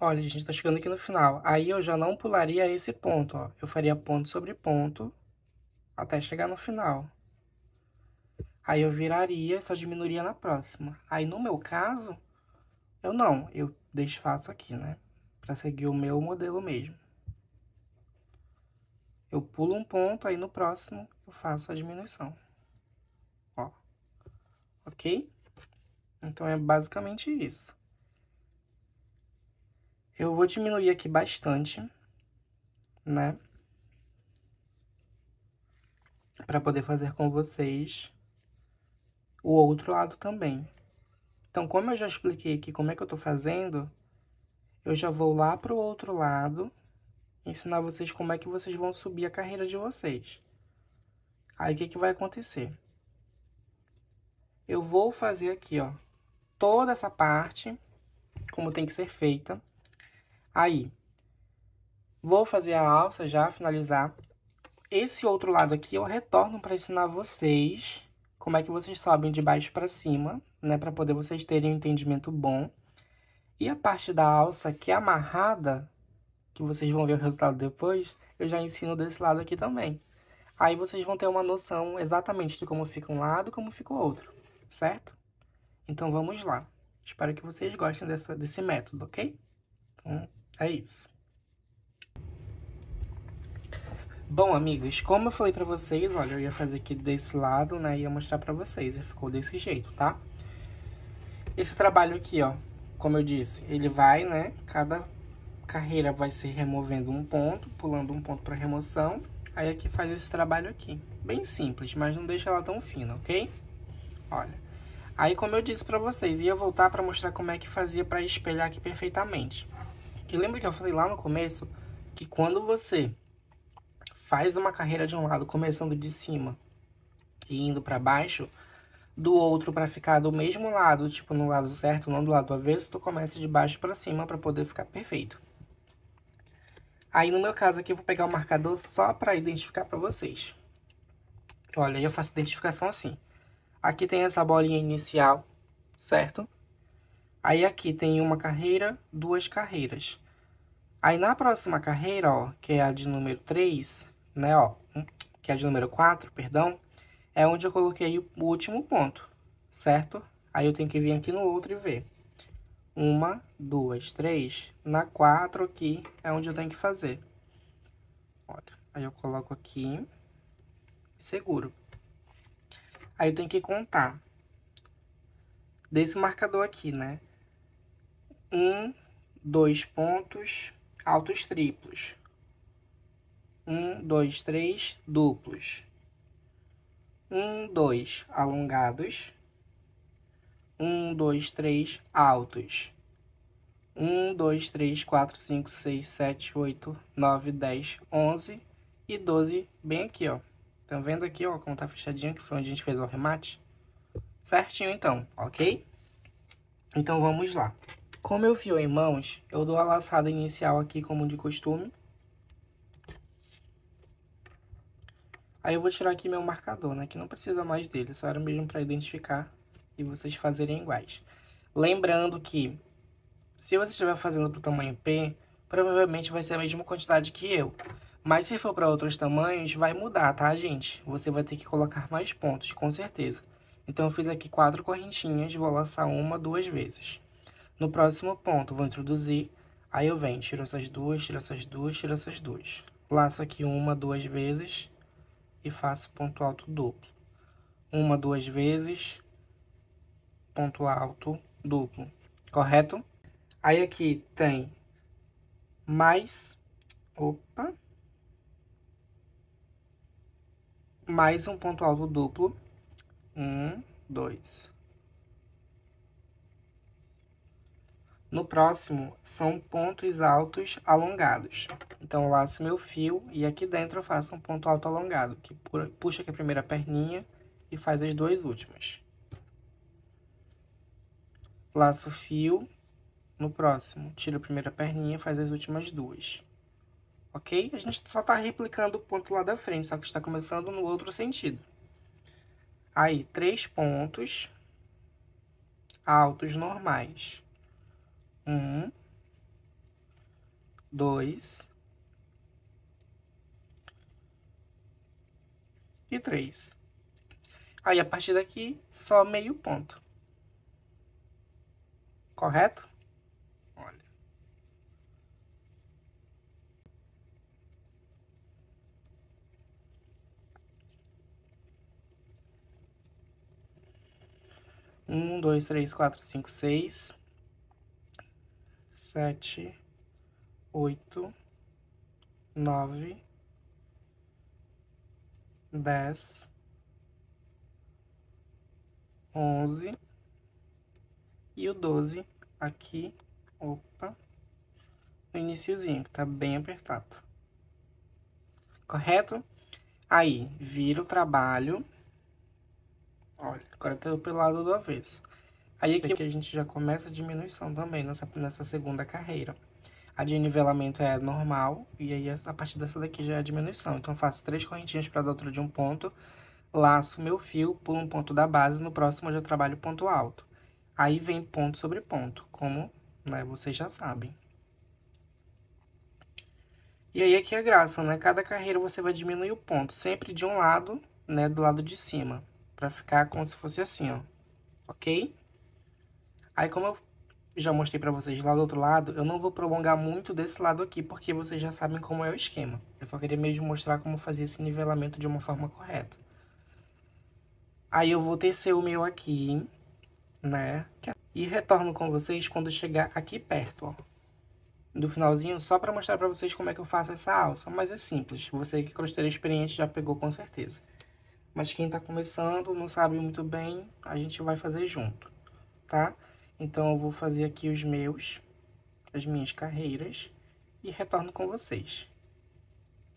Olha, a gente tá chegando aqui no final. Aí eu já não pularia esse ponto, ó. Eu faria ponto sobre ponto até chegar no final. Aí eu viraria, só diminuiria na próxima. Aí no meu caso, eu não. Eu desfaço aqui, né? Pra seguir o meu modelo mesmo. Eu pulo um ponto, aí no próximo eu faço a diminuição. Ó. Ok? Então, é basicamente isso. Eu vou diminuir aqui bastante, né? Pra poder fazer com vocês o outro lado também. Então, como eu já expliquei aqui como é que eu estou fazendo, eu já vou lá para o outro lado ensinar vocês como é que vocês vão subir a carreira de vocês. Aí, o que, que vai acontecer? Eu vou fazer aqui, ó, toda essa parte, como tem que ser feita. Aí, vou fazer a alça já, finalizar. Esse outro lado aqui eu retorno para ensinar vocês como é que vocês sobem de baixo para cima, né? Para poder vocês terem um entendimento bom. E a parte da alça que é amarrada, que vocês vão ver o resultado depois, eu já ensino desse lado aqui também. Aí vocês vão ter uma noção exatamente de como fica um lado como fica o outro, certo? Então, vamos lá. Espero que vocês gostem dessa, desse método, ok? Então, é isso. Bom, amigas, como eu falei pra vocês, olha, eu ia fazer aqui desse lado, né, e ia mostrar pra vocês, e ficou desse jeito, tá? Esse trabalho aqui, ó, como eu disse, ele vai, né, cada carreira vai se removendo um ponto, pulando um ponto pra remoção, aí aqui faz esse trabalho aqui. Bem simples, mas não deixa ela tão fina, ok? Olha, aí como eu disse pra vocês, ia voltar pra mostrar como é que fazia pra espelhar aqui perfeitamente. E lembra que eu falei lá no começo que quando você faz uma carreira de um lado, começando de cima e indo para baixo, do outro para ficar do mesmo lado, tipo no lado certo, não do lado avesso, tu começa de baixo para cima para poder ficar perfeito. Aí no meu caso aqui eu vou pegar o marcador só para identificar para vocês. Olha, eu faço identificação assim. Aqui tem essa bolinha inicial, certo? Aí aqui tem uma carreira, duas carreiras. Aí na próxima carreira, ó, que é a de número 3, né, ó, que é de número 4, perdão, é onde eu coloquei o último ponto, certo? Aí eu tenho que vir aqui no outro e ver. Uma, duas, três. Na quatro aqui é onde eu tenho que fazer. Olha, aí eu coloco aqui seguro. Aí eu tenho que contar desse marcador aqui, né? Um, dois pontos altos triplos um, dois, três, duplos, um, dois, alongados, um, dois, três, altos, um, dois, três, quatro, cinco, seis, sete, oito, nove, dez, onze e doze, bem aqui, ó. Estão vendo aqui, ó, como tá fechadinho, que foi onde a gente fez o remate? Certinho, então, ok? Então, vamos lá. Como eu fio em mãos, eu dou a laçada inicial aqui, como de costume, Aí eu vou tirar aqui meu marcador, né? Que não precisa mais dele, só era mesmo para identificar e vocês fazerem iguais. Lembrando que se você estiver fazendo para o tamanho P, provavelmente vai ser a mesma quantidade que eu. Mas se for para outros tamanhos, vai mudar, tá, gente? Você vai ter que colocar mais pontos, com certeza. Então, eu fiz aqui quatro correntinhas, vou laçar uma duas vezes. No próximo ponto, vou introduzir, aí eu venho, tiro essas duas, tiro essas duas, tiro essas duas. Laço aqui uma duas vezes, e faço ponto alto duplo. Uma, duas vezes, ponto alto duplo, correto? Aí aqui tem mais, opa, mais um ponto alto duplo, um, dois, No próximo, são pontos altos alongados. Então, eu laço meu fio e aqui dentro eu faço um ponto alto alongado, que puxa aqui a primeira perninha e faz as duas últimas. Laço o fio, no próximo, tiro a primeira perninha e faz as últimas duas. Ok? A gente só está replicando o ponto lá da frente, só que está começando no outro sentido. Aí, três pontos altos normais um, dois e três. Aí, a partir daqui, só meio ponto. Correto? Olha. Um, dois, três, quatro, cinco, seis sete, oito, nove, dez, onze e o doze aqui, opa, no iníciozinho que tá bem apertado. Correto? Aí, vira o trabalho. Olha, agora tá pelo lado do avesso. Aí aqui que a gente já começa a diminuição também nessa, nessa segunda carreira. A de nivelamento é normal, e aí a partir dessa daqui já é a diminuição. Então, faço três correntinhas para dar dentro de um ponto, laço meu fio, pulo um ponto da base, no próximo eu já trabalho ponto alto. Aí vem ponto sobre ponto, como né, vocês já sabem. E aí aqui é a graça, né? Cada carreira você vai diminuir o ponto, sempre de um lado, né, do lado de cima, para ficar como se fosse assim, ó. OK? Aí como eu já mostrei para vocês lá do outro lado, eu não vou prolongar muito desse lado aqui, porque vocês já sabem como é o esquema. Eu só queria mesmo mostrar como fazer esse nivelamento de uma forma correta. Aí eu vou tecer o meu aqui, né? É- e retorno com vocês quando chegar aqui perto, ó. Do finalzinho, só para mostrar para vocês como é que eu faço essa alça. Mas é simples, você que é crosteira experiente já pegou com certeza. Mas quem tá começando, não sabe muito bem, a gente vai fazer junto, Tá? Então eu vou fazer aqui os meus, as minhas carreiras e retorno com vocês.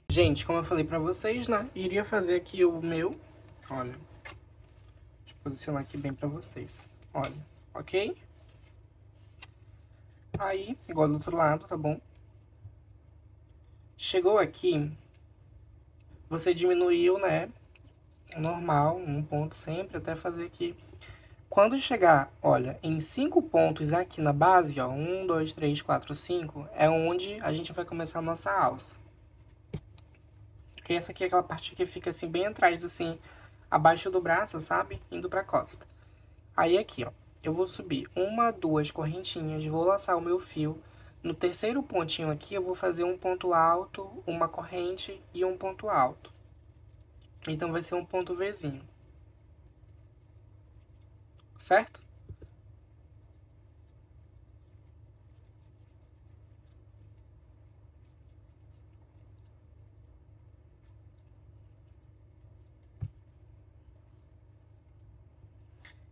Gente, como eu falei pra vocês, né, iria fazer aqui o meu, olha, deixa eu posicionar aqui bem pra vocês, olha, ok? Aí, igual do outro lado, tá bom? Chegou aqui, você diminuiu, né, normal, um ponto sempre, até fazer aqui quando chegar, olha, em cinco pontos aqui na base, ó, um, dois, três, quatro, cinco, é onde a gente vai começar a nossa alça. Porque essa aqui é aquela parte que fica assim, bem atrás, assim, abaixo do braço, sabe? Indo pra costa. Aí aqui, ó, eu vou subir uma, duas correntinhas, vou laçar o meu fio. No terceiro pontinho aqui, eu vou fazer um ponto alto, uma corrente e um ponto alto. Então, vai ser um ponto Vzinho certo?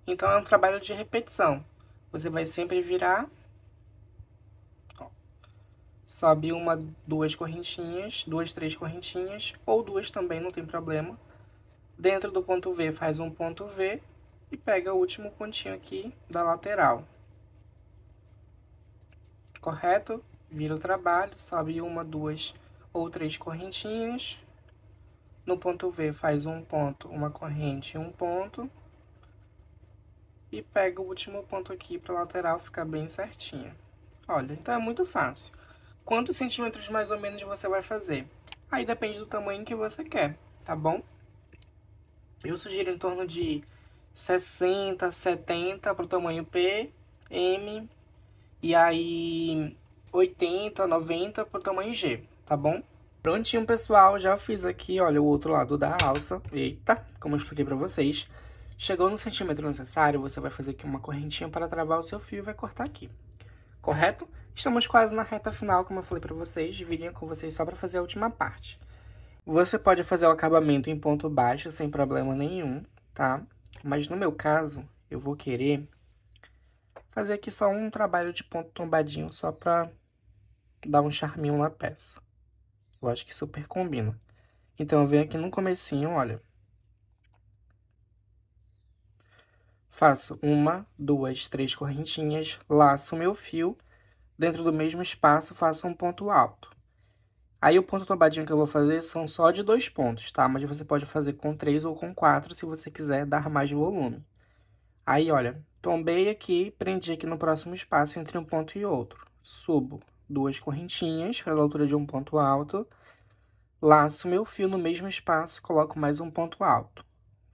Então, é um trabalho de repetição. Você vai sempre virar, sobe uma, duas correntinhas, duas, três correntinhas, ou duas também, não tem problema. Dentro do ponto V, faz um ponto V, e pega o último pontinho aqui da lateral. Correto? Vira o trabalho, sobe uma, duas ou três correntinhas. No ponto V faz um ponto, uma corrente e um ponto. E pega o último ponto aqui para a lateral ficar bem certinho. Olha, então é muito fácil. Quantos centímetros mais ou menos você vai fazer? Aí depende do tamanho que você quer, tá bom? Eu sugiro em torno de 60, 70 para o tamanho P, M, e aí 80, 90 para o tamanho G, tá bom? Prontinho, pessoal, já fiz aqui, olha, o outro lado da alça, eita, como eu expliquei para vocês. Chegou no centímetro necessário, você vai fazer aqui uma correntinha para travar o seu fio e vai cortar aqui, correto? Estamos quase na reta final, como eu falei para vocês, dividinha com vocês só para fazer a última parte. Você pode fazer o acabamento em ponto baixo sem problema nenhum, tá? Mas no meu caso, eu vou querer fazer aqui só um trabalho de ponto tombadinho só para dar um charminho na peça. Eu acho que super combina. Então eu venho aqui no comecinho, olha. Faço uma, duas, três correntinhas, laço meu fio. Dentro do mesmo espaço faço um ponto alto. Aí o ponto tombadinho que eu vou fazer são só de dois pontos, tá? Mas você pode fazer com três ou com quatro se você quiser dar mais volume. Aí, olha, tombei aqui, prendi aqui no próximo espaço entre um ponto e outro. Subo duas correntinhas para a altura de um ponto alto. Laço meu fio no mesmo espaço, coloco mais um ponto alto.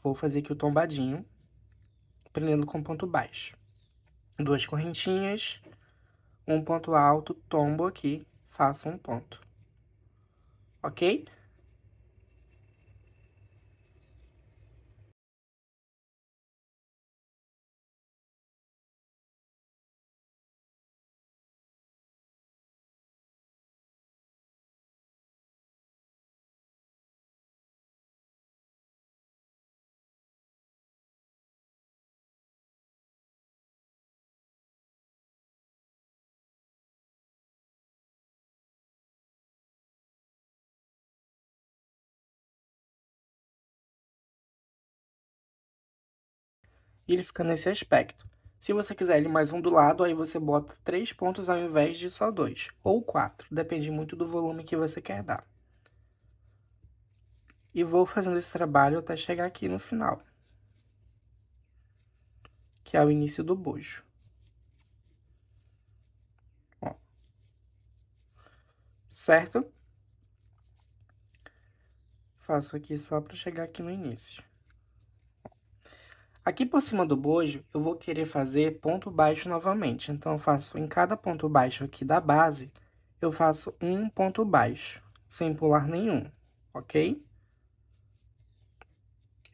Vou fazer aqui o tombadinho, prendendo com ponto baixo. Duas correntinhas, um ponto alto, tombo aqui, faço um ponto ok? e ele fica nesse aspecto. Se você quiser ele mais ondulado, aí você bota três pontos ao invés de só dois, ou quatro, depende muito do volume que você quer dar. E vou fazendo esse trabalho até chegar aqui no final, que é o início do bojo. Ó. Certo? Faço aqui só para chegar aqui no início. Aqui por cima do bojo, eu vou querer fazer ponto baixo novamente. Então, eu faço em cada ponto baixo aqui da base, eu faço um ponto baixo, sem pular nenhum, ok?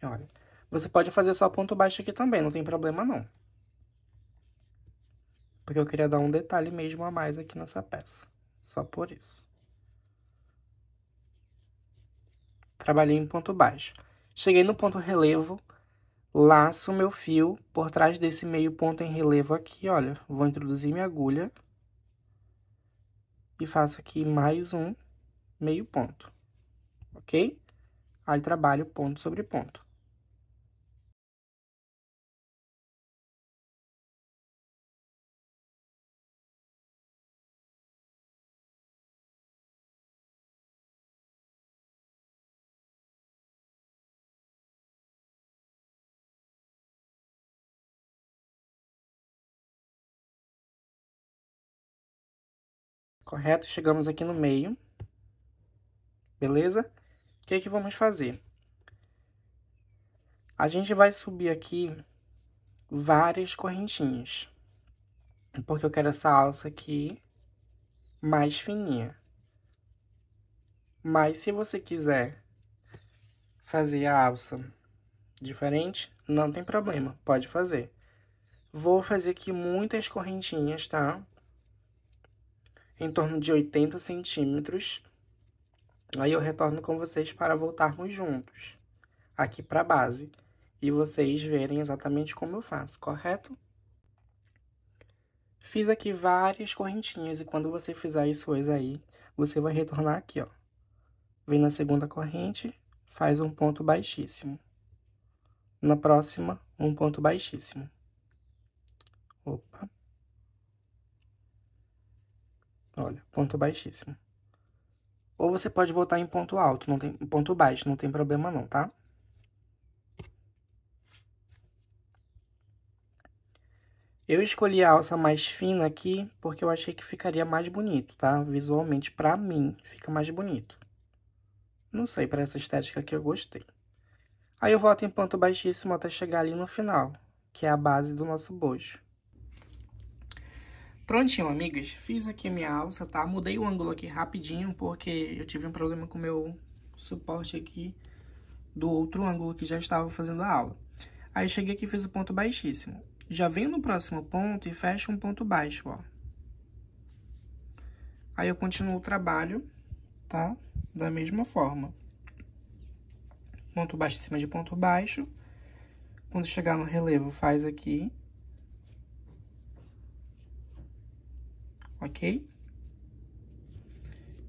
Olha, você pode fazer só ponto baixo aqui também, não tem problema não. Porque eu queria dar um detalhe mesmo a mais aqui nessa peça, só por isso. Trabalhei em ponto baixo. Cheguei no ponto relevo, laço meu fio por trás desse meio ponto em relevo aqui, olha. Vou introduzir minha agulha e faço aqui mais um meio ponto, ok? Aí trabalho ponto sobre ponto. correto? Chegamos aqui no meio, beleza? O que, é que vamos fazer? A gente vai subir aqui várias correntinhas, porque eu quero essa alça aqui mais fininha. Mas se você quiser fazer a alça diferente, não tem problema, pode fazer. Vou fazer aqui muitas correntinhas, tá? em torno de 80 centímetros. Aí eu retorno com vocês para voltarmos juntos aqui para a base e vocês verem exatamente como eu faço, correto? Fiz aqui várias correntinhas e quando você fizer as suas aí, você vai retornar aqui, ó. Vem na segunda corrente, faz um ponto baixíssimo. Na próxima, um ponto baixíssimo. Opa. Olha, ponto baixíssimo. Ou você pode voltar em ponto alto, não tem ponto baixo, não tem problema não, tá? Eu escolhi a alça mais fina aqui porque eu achei que ficaria mais bonito, tá? Visualmente, pra mim, fica mais bonito. Não sei, pra essa estética que eu gostei. Aí eu volto em ponto baixíssimo até chegar ali no final, que é a base do nosso bojo. Prontinho, amigas. Fiz aqui a minha alça, tá? Mudei o ângulo aqui rapidinho, porque eu tive um problema com o meu suporte aqui do outro ângulo que já estava fazendo a aula. Aí, cheguei aqui e fiz o ponto baixíssimo. Já venho no próximo ponto e fecho um ponto baixo, ó. Aí, eu continuo o trabalho, tá? Da mesma forma. Ponto baixo em cima de ponto baixo. Quando chegar no relevo, faz aqui. ok?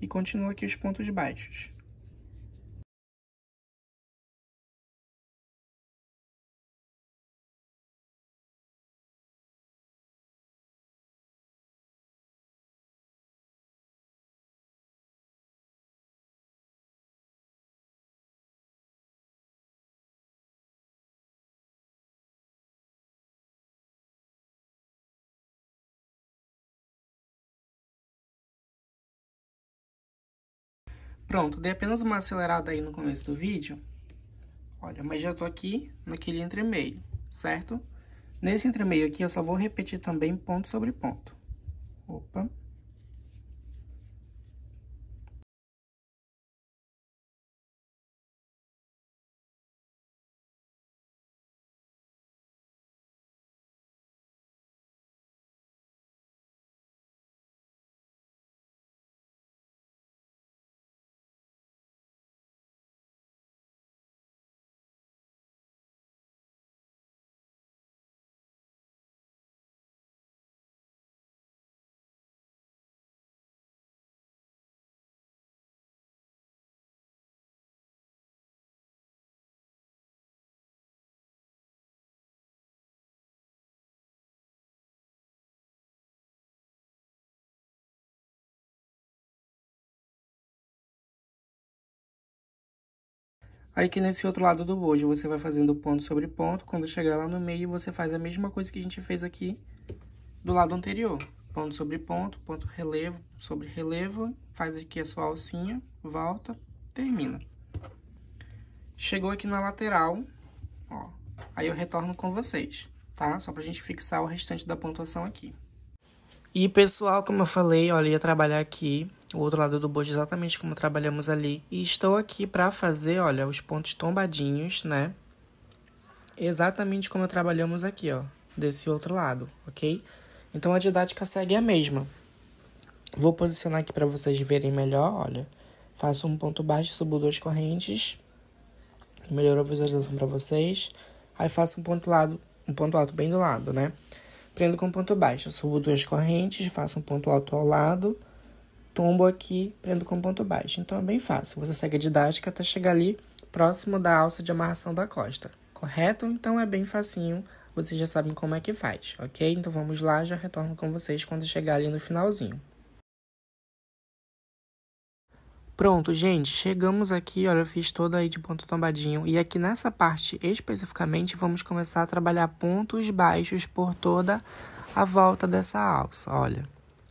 E continua aqui os pontos baixos. Pronto, dei apenas uma acelerada aí no é. começo do vídeo. Olha, mas já tô aqui naquele entremeio, certo? Nesse entremeio aqui, eu só vou repetir também ponto sobre ponto. Opa! Aí que nesse outro lado do bojo você vai fazendo ponto sobre ponto, quando chegar lá no meio você faz a mesma coisa que a gente fez aqui do lado anterior. Ponto sobre ponto, ponto relevo sobre relevo, faz aqui a sua alcinha, volta, termina. Chegou aqui na lateral, ó, aí eu retorno com vocês, tá? Só pra gente fixar o restante da pontuação aqui. E pessoal, como eu falei, olha, eu ia trabalhar aqui o outro lado do bojo exatamente como trabalhamos ali. E estou aqui para fazer, olha, os pontos tombadinhos, né? Exatamente como trabalhamos aqui, ó, desse outro lado, ok? Então a didática segue a mesma. Vou posicionar aqui para vocês verem melhor, olha. Faço um ponto baixo, subo duas correntes, melhorou a visualização para vocês. Aí faço um ponto lado, um ponto alto bem do lado, né? Prendo com ponto baixo, subo duas correntes, faço um ponto alto ao lado tumbo aqui, prendo com ponto baixo. Então é bem fácil, você segue a didática até chegar ali próximo da alça de amarração da costa, correto? Então é bem facinho, vocês já sabem como é que faz, ok? Então vamos lá, já retorno com vocês quando chegar ali no finalzinho. Pronto, gente, chegamos aqui, olha, eu fiz toda aí de ponto tombadinho. E aqui nessa parte especificamente, vamos começar a trabalhar pontos baixos por toda a volta dessa alça, olha.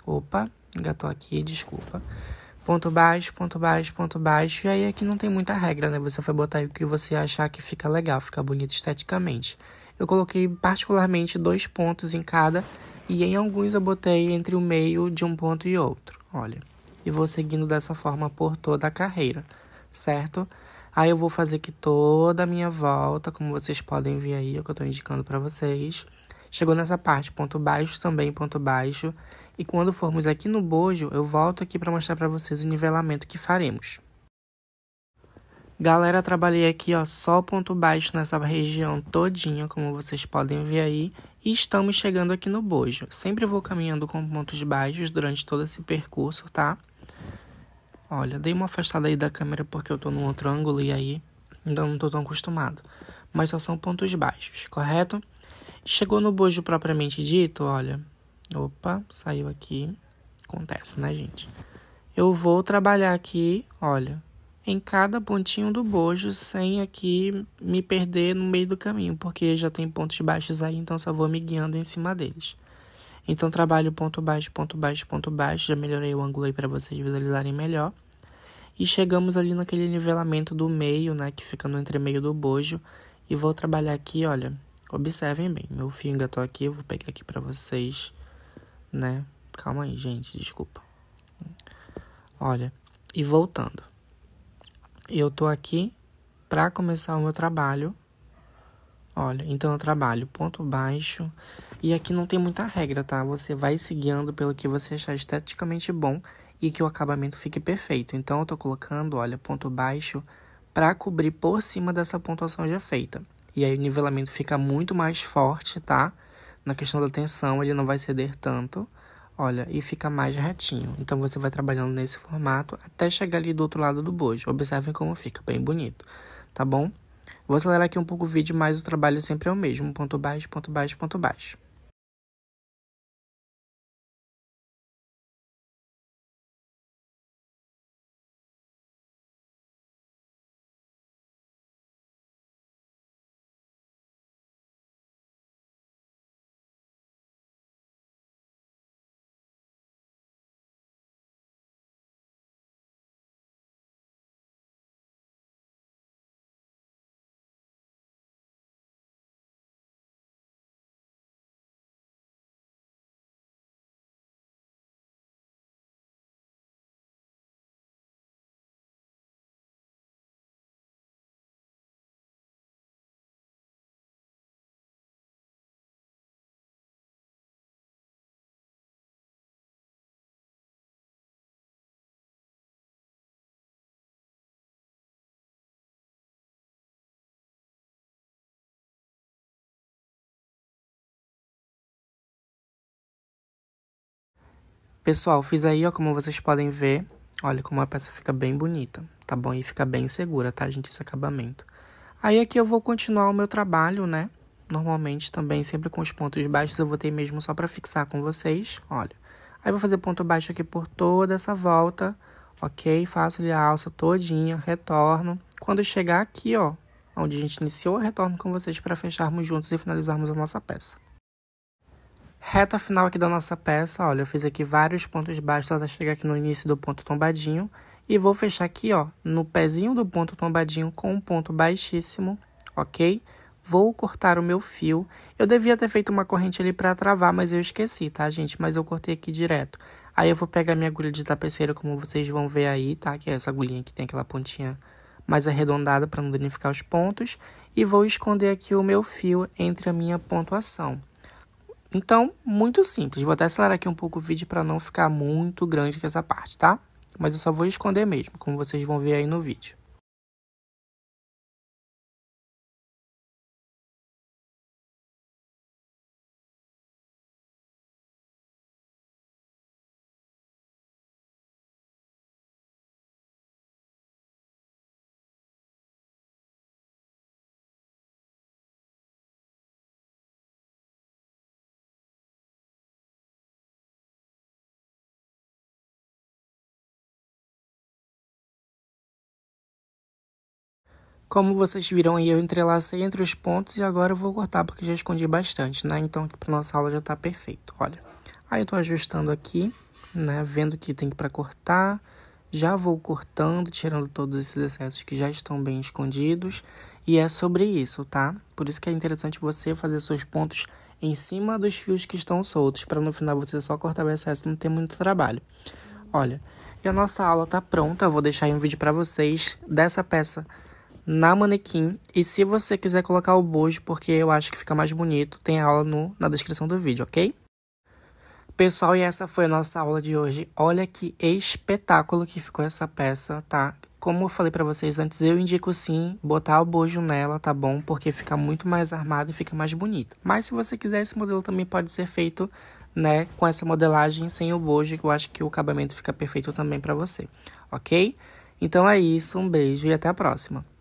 Opa, engatou aqui, desculpa. Ponto baixo, ponto baixo, ponto baixo. E aí aqui não tem muita regra, né? Você vai botar o que você achar que fica legal, fica bonito esteticamente. Eu coloquei particularmente dois pontos em cada e em alguns eu botei entre o meio de um ponto e outro, olha. E vou seguindo dessa forma por toda a carreira, certo? Aí eu vou fazer aqui toda a minha volta, como vocês podem ver aí, é o que eu estou indicando para vocês. Chegou nessa parte, ponto baixo também, ponto baixo. E quando formos aqui no bojo, eu volto aqui para mostrar para vocês o nivelamento que faremos. Galera, trabalhei aqui ó, só o ponto baixo nessa região todinha, como vocês podem ver aí. E estamos chegando aqui no bojo. Sempre vou caminhando com pontos baixos durante todo esse percurso, tá? Olha, dei uma afastada aí da câmera porque eu tô num outro ângulo e aí ainda não tô tão acostumado. Mas só são pontos baixos, correto? Chegou no bojo propriamente dito, olha, Opa, saiu aqui. Acontece, né, gente? Eu vou trabalhar aqui, olha, em cada pontinho do bojo, sem aqui me perder no meio do caminho, porque já tem pontos baixos aí, então só vou me guiando em cima deles. Então, trabalho ponto baixo, ponto baixo, ponto baixo, já melhorei o ângulo aí para vocês visualizarem melhor. E chegamos ali naquele nivelamento do meio, né, que fica no entremeio do bojo, e vou trabalhar aqui, olha, observem bem, meu fio engatou aqui, eu vou pegar aqui para vocês né? Calma aí, gente, desculpa. Olha, e voltando. Eu tô aqui para começar o meu trabalho. Olha, então eu trabalho ponto baixo. E aqui não tem muita regra, tá? Você vai se guiando pelo que você achar esteticamente bom e que o acabamento fique perfeito. Então eu tô colocando, olha, ponto baixo para cobrir por cima dessa pontuação já feita. E aí o nivelamento fica muito mais forte, tá? Na questão da tensão, ele não vai ceder tanto, olha, e fica mais retinho. Então você vai trabalhando nesse formato até chegar ali do outro lado do bojo. Observem como fica, bem bonito, tá bom? Vou acelerar aqui um pouco o vídeo, mas o trabalho sempre é o mesmo, ponto baixo, ponto baixo, ponto baixo. Pessoal, fiz aí, ó, como vocês podem ver. Olha como a peça fica bem bonita, tá bom? E fica bem segura, tá, gente, esse acabamento. Aí aqui eu vou continuar o meu trabalho, né? Normalmente também, sempre com os pontos baixos, eu vou ter mesmo só pra fixar com vocês, olha. Aí vou fazer ponto baixo aqui por toda essa volta, ok? Faço ali a alça todinha, retorno. Quando chegar aqui, ó, onde a gente iniciou, eu retorno com vocês para fecharmos juntos e finalizarmos a nossa peça. Reta final aqui da nossa peça, olha, eu fiz aqui vários pontos baixos até chegar aqui no início do ponto tombadinho. E vou fechar aqui, ó, no pezinho do ponto tombadinho com um ponto baixíssimo, ok? Vou cortar o meu fio. Eu devia ter feito uma corrente ali pra travar, mas eu esqueci, tá, gente? Mas eu cortei aqui direto. Aí eu vou pegar minha agulha de tapeceiro, como vocês vão ver aí, tá? Que é essa agulhinha que tem aquela pontinha mais arredondada para não danificar os pontos. E vou esconder aqui o meu fio entre a minha pontuação. Então, muito simples. Vou até acelerar aqui um pouco o vídeo para não ficar muito grande que essa parte, tá? Mas eu só vou esconder mesmo, como vocês vão ver aí no vídeo. Como vocês viram aí, eu entrelacei entre os pontos e agora eu vou cortar porque já escondi bastante, né? Então aqui para nossa aula já está perfeito, olha. Aí eu estou ajustando aqui, né, vendo que tem para cortar. Já vou cortando, tirando todos esses excessos que já estão bem escondidos. E é sobre isso, tá? Por isso que é interessante você fazer seus pontos em cima dos fios que estão soltos, para no final você só cortar o excesso, e não ter muito trabalho. Olha, e a nossa aula tá pronta, eu vou deixar aí um vídeo para vocês dessa peça na manequim. E se você quiser colocar o bojo, porque eu acho que fica mais bonito, tem aula no, na descrição do vídeo, ok? Pessoal, e essa foi a nossa aula de hoje. Olha que espetáculo que ficou essa peça, tá? Como eu falei para vocês antes, eu indico sim botar o bojo nela, tá bom? Porque fica muito mais armado e fica mais bonito. Mas se você quiser, esse modelo também pode ser feito, né? Com essa modelagem sem o bojo, que eu acho que o acabamento fica perfeito também para você, ok? Então é isso, um beijo e até a próxima.